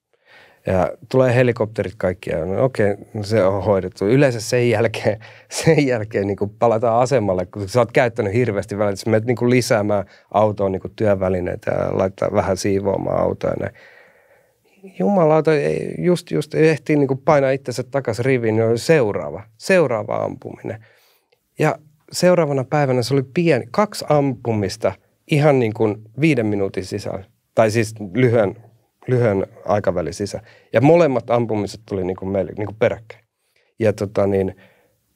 Ja tulee helikopterit kaikkia. No okei, no se on hoidettu. Yleensä sen jälkeen, [LAUGHS] sen jälkeen niin palataan asemalle, kun sä oot käyttänyt hirveästi välineitä. Sä menet niin lisäämään autoon niin työvälineitä ja laittaa vähän siivoamaan autoa ja näin. Jumalauta, just, just ehtii niin painaa itsensä takaisin riviin, niin seuraava, seuraava ampuminen. Ja seuraavana päivänä se oli pieni, kaksi ampumista – ihan niin kuin viiden minuutin sisällä, tai siis lyhyen, lyhyen aikavälin sisällä. Ja molemmat ampumiset tuli niin kuin meille niin kuin peräkkäin. Ja tota niin,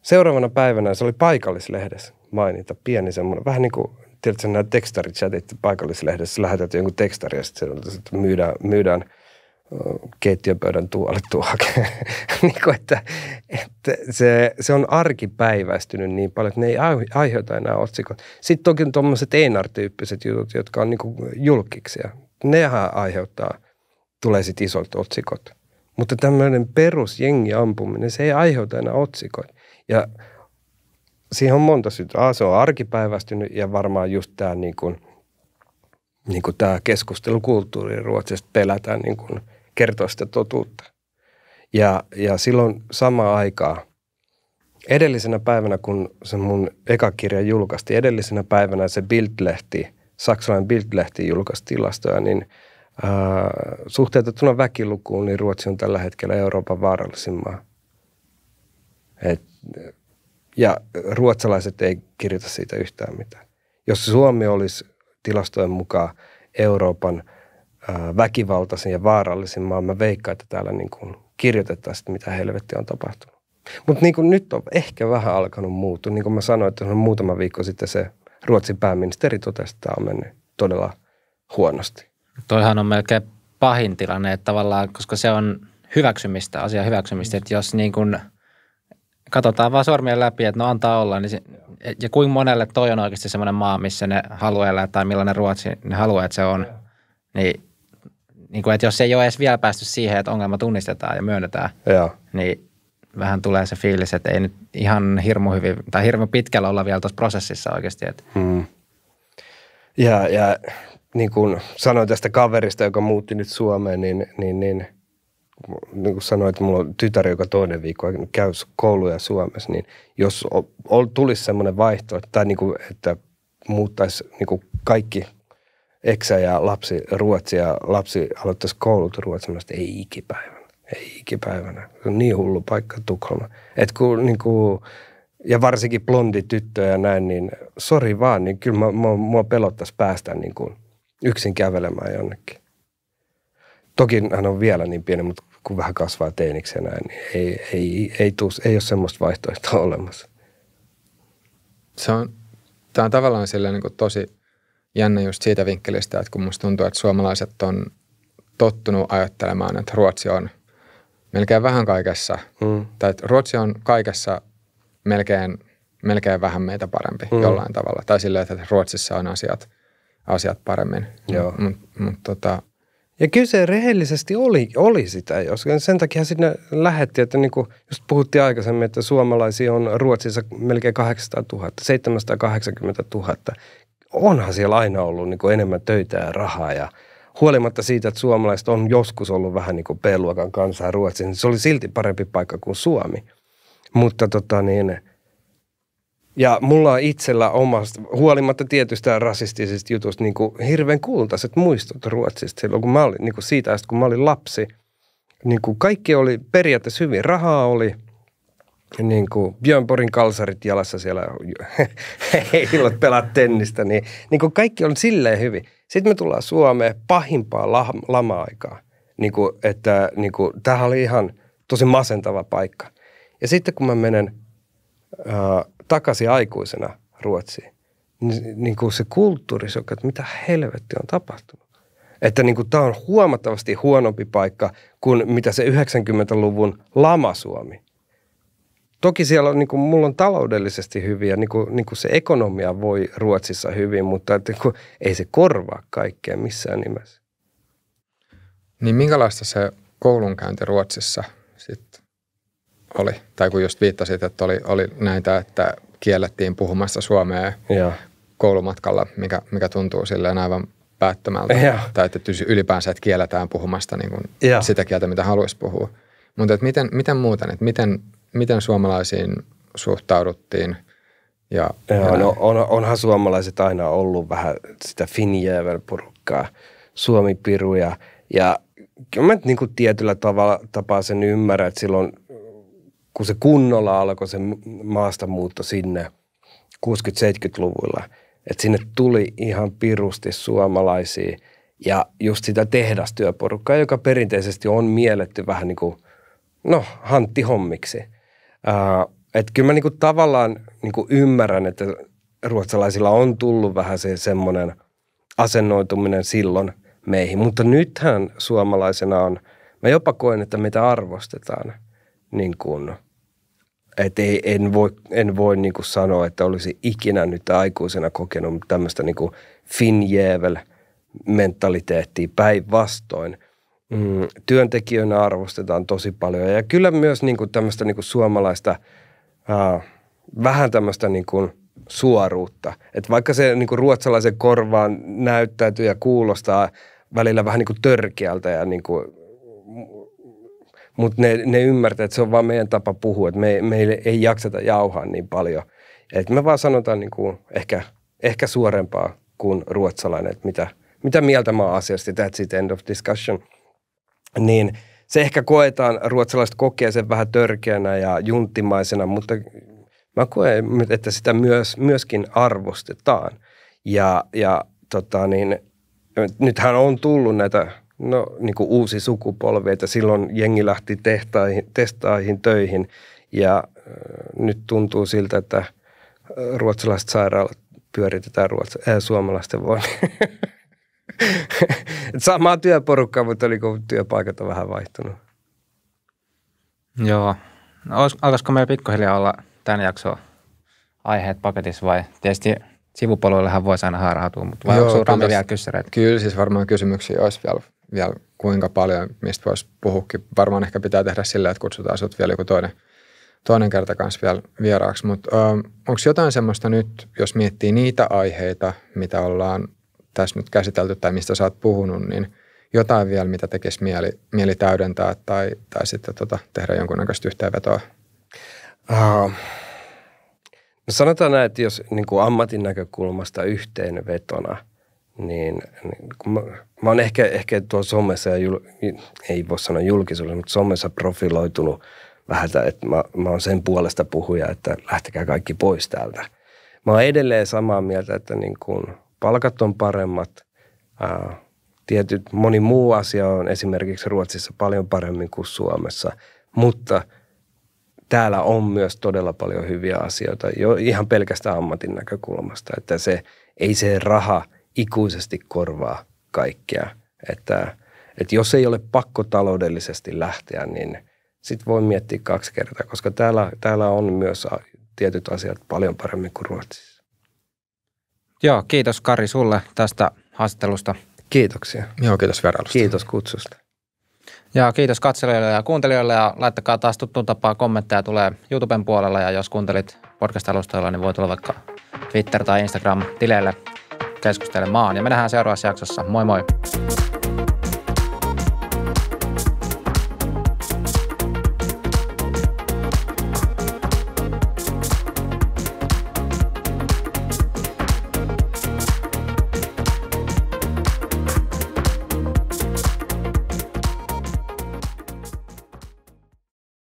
seuraavana päivänä se oli paikallislehdessä mainita, pieni semmoinen, vähän niin kuin tiedätkö, nämä chatit paikallislehdessä, lähetetään jonkun tekstari ja sitten myydään, myydään – keittiöpöydän tuolle tuohon. [LAUGHS] niin kuin, että, että se, se, on arkipäiväistynyt niin paljon, että ne ei aiheuta enää otsikot. Sitten toki on tuommoiset Einar-tyyppiset jutut, jotka on niin kuin julkiksia. Nehän aiheuttaa, tulee sitten isot otsikot. Mutta tämmöinen perusjengi ampuminen, se ei aiheuta enää otsikot. Ja siihen on monta syytä. se on arkipäiväistynyt ja varmaan just tämä niin kuin, niin kuin tämä keskustelukulttuuri Ruotsista pelätään niin kuin – kertoa sitä totuutta. Ja, ja silloin samaa aikaa, edellisenä päivänä, kun se mun eka kirja julkaistiin, edellisenä päivänä se Bild-lehti, saksalainen Bild-lehti julkaisi tilastoja, niin äh, suhteutettuna väkilukuun, niin Ruotsi on tällä hetkellä Euroopan vaarallisin maa. Et, ja ruotsalaiset ei kirjoita siitä yhtään mitään. Jos Suomi olisi tilastojen mukaan Euroopan – väkivaltaisin ja vaarallisin maa. Mä veikkaan, että täällä niin kuin kirjoitetaan sitä, mitä helvetti on tapahtunut. Mutta niin kuin nyt on ehkä vähän alkanut muuttua. Niin kuin mä sanoin, että on muutama viikko sitten se Ruotsin pääministeri totesi, että tämä on mennyt todella huonosti. Toihan on melkein pahin tilanne, että tavallaan, koska se on hyväksymistä, asia hyväksymistä, että jos niin kuin katsotaan vaan sormien läpi, että no antaa olla, niin se, ja kuinka monelle toi on oikeasti semmoinen maa, missä ne haluaa elää tai millainen Ruotsi ne haluaa, että se on, niin niin kuin, että jos ei ole edes vielä päästy siihen, että ongelma tunnistetaan ja myönnetään, ja. niin vähän tulee se fiilis, että ei nyt ihan hirmu hyvin tai hirmu pitkällä olla vielä tuossa prosessissa oikeasti. Että. Hmm. Ja, ja niin kuin sanoin tästä kaverista, joka muutti nyt Suomeen, niin, niin, niin, niin kuin sanoin, että mulla on tytär, joka toinen viikko käy kouluja Suomessa, niin jos ol, tulisi semmoinen vaihtoehto, tai niin kuin, että muuttaisi niin kuin kaikki eksä ja lapsi ruotsia, ja lapsi aloittaisi koulut ruotsin. Mä ei ikipäivänä, ei ikipäivänä. Se on niin hullu paikka Tukholma. Et kun, niin kuin, ja varsinkin blondi tyttö ja näin, niin sori vaan, niin kyllä mä, mä, mua pelottaisi päästä niin kuin yksin kävelemään jonnekin. Toki hän on vielä niin pieni, mutta kun vähän kasvaa teiniksi ja näin, niin ei, ei, ei, tuu, ei ole semmoista vaihtoehtoa olemassa. Se on, tämä on tavallaan sillä niin tosi jännä just siitä vinkkelistä, että kun musta tuntuu, että suomalaiset on tottunut ajattelemaan, että Ruotsi on melkein vähän kaikessa, mm. tai että Ruotsi on kaikessa melkein, melkein vähän meitä parempi mm. jollain tavalla. Tai silleen, että Ruotsissa on asiat, asiat paremmin. Joo. Mut, mut tota, ja kyllä se rehellisesti oli, oli sitä, jos sen takia sinne lähetti, että niin kuin, just puhuttiin aikaisemmin, että suomalaisia on Ruotsissa melkein 800 000, 780 000 onhan siellä aina ollut niin kuin enemmän töitä ja rahaa ja huolimatta siitä, että suomalaiset on joskus ollut vähän niin kuin B-luokan kansaa Ruotsin, niin se oli silti parempi paikka kuin Suomi. Mutta tota niin, ja mulla on itsellä omasta, huolimatta tietystä rasistisista jutusta, niin kuin hirveän kultaiset muistot Ruotsista silloin, kun mä olin, niin kuin siitä asti, kun mä olin lapsi. Niin kuin kaikki oli periaatteessa hyvin, rahaa oli – niin kuin Björn Porin kalsarit jalassa siellä [LAUGHS] illot pelaa tennistä, niin, niin kuin kaikki on silleen hyvin. Sitten me tullaan Suomeen pahimpaa lama-aikaa, niin kuin, että niin kuin, tämähän oli ihan tosi masentava paikka. Ja sitten kun mä menen ää, äh, takaisin aikuisena Ruotsiin, niin, niin kuin se kulttuurisoka, että mitä helvetti on tapahtunut. Että niin kuin, tämä on huomattavasti huonompi paikka kuin mitä se 90-luvun lama Suomi Toki siellä on, niin kuin, mulla on taloudellisesti hyviä, niin kuin, niin kuin se ekonomia voi Ruotsissa hyvin, mutta että, niin kuin ei se korvaa kaikkea missään nimessä. Niin minkälaista se koulunkäynti Ruotsissa sitten oli? Tai kun just viittasit, että oli, oli näitä, että kiellettiin puhumasta suomea ja. koulumatkalla, mikä, mikä tuntuu silleen aivan päättömältä. Ja. Tai että ylipäänsä, että kielletään puhumasta niin kuin sitä kieltä, mitä haluaisi puhua. Mutta että miten, miten muuten, että miten miten suomalaisiin suhtauduttiin? Ja, Joo, no, on, onhan suomalaiset aina ollut vähän sitä Finjävel porukkaa, suomipiruja ja kyllä mä niin kuin tietyllä tavalla, tapaa sen ymmärrän, että silloin kun se kunnolla alkoi se maastamuutto sinne 60-70-luvulla, että sinne tuli ihan pirusti suomalaisia ja just sitä tehdastyöporukkaa, joka perinteisesti on mielletty vähän niin kuin, no, hanttihommiksi – Uh, äh, että kyllä mä niinku tavallaan niinku ymmärrän, että ruotsalaisilla on tullut vähän se semmoinen asennoituminen silloin meihin. Mutta nythän suomalaisena on, mä jopa koen, että meitä arvostetaan. Niin kuin, et ei, en voi, en voi niin sanoa, että olisi ikinä nyt aikuisena kokenut tämmöistä niin finjevel mentaliteettia päinvastoin mm, työntekijöinä arvostetaan tosi paljon. Ja kyllä myös niin kuin tämmöistä niin kuin suomalaista, ää, vähän tämmöistä niin kuin suoruutta. Et vaikka se niin kuin ruotsalaisen korvaan näyttäytyy ja kuulostaa välillä vähän niin kuin törkeältä ja niin kuin, mutta ne, ne ymmärtää, että se on vaan meidän tapa puhua, että me, meille ei jakseta jauhaa niin paljon. Et me vaan sanotaan niin kuin ehkä, ehkä suorempaa kuin ruotsalainen, että mitä, mitä mieltä mä oon asiasta, that's it, end of discussion niin se ehkä koetaan, ruotsalaiset kokee sen vähän törkeänä ja junttimaisena, mutta mä koen, että sitä myös, myöskin arvostetaan. Ja, ja tota niin, nythän on tullut näitä no, niin kuin uusi sukupolvi, että silloin jengi lähti tehtaihin, testaihin töihin ja äh, nyt tuntuu siltä, että äh, ruotsalaiset sairaalat pyöritetään ruotsa- äh, suomalaisten voimin. [LAUGHS] Samaa työporukkaa, mutta oliko työpaikat on vähän vaihtunut? Joo. No, alkaisiko meillä pikkuhiljaa olla tämän jakson aiheet paketissa vai tietysti sivupoluillehan voisi aina haarautua, mutta vai Joo, onko kyllä, vielä kysymyksiä? Kyllä siis varmaan kysymyksiä olisi vielä, vielä kuinka paljon, mistä voisi puhukin. Varmaan ehkä pitää tehdä sillä, että kutsutaan sinut vielä joku toinen, toinen kerta kanssa vielä vieraaksi. Mutta onko jotain semmoista nyt, jos miettii niitä aiheita, mitä ollaan tässä nyt käsitelty tai mistä sä oot puhunut, niin jotain vielä, mitä tekisi mieli, mieli täydentää tai, tai sitten tota, tehdä jonkunnäköistä yhteenvetoa? Uh, no sanotaan näin, että jos niin kuin ammatin näkökulmasta yhteenvetona, niin, niin kun mä, mä oon ehkä, ehkä tuo somessa, ja jul, ei voi sanoa julkisuudessa, mutta somessa profiloitunut vähän, että mä, mä oon sen puolesta puhuja, että lähtekää kaikki pois täältä. Mä oon edelleen samaa mieltä, että niin kuin – palkat on paremmat. Ää, tietyt, moni muu asia on esimerkiksi Ruotsissa paljon paremmin kuin Suomessa, mutta täällä on myös todella paljon hyviä asioita jo ihan pelkästään ammatin näkökulmasta, että se, ei se raha ikuisesti korvaa kaikkea. Että, että jos ei ole pakko taloudellisesti lähteä, niin sitten voi miettiä kaksi kertaa, koska täällä, täällä on myös tietyt asiat paljon paremmin kuin Ruotsissa. Joo, kiitos Kari sulle tästä haastattelusta. Kiitoksia. Joo, kiitos vierailusta. Kiitos kutsusta. Ja kiitos katselijoille ja kuuntelijoille ja laittakaa taas tuttuun tapaa kommentteja tulee YouTuben puolella ja jos kuuntelit podcast-alustoilla, niin voi tulla vaikka Twitter- tai Instagram-tileille keskustelemaan. Ja me nähdään seuraavassa jaksossa. Moi moi!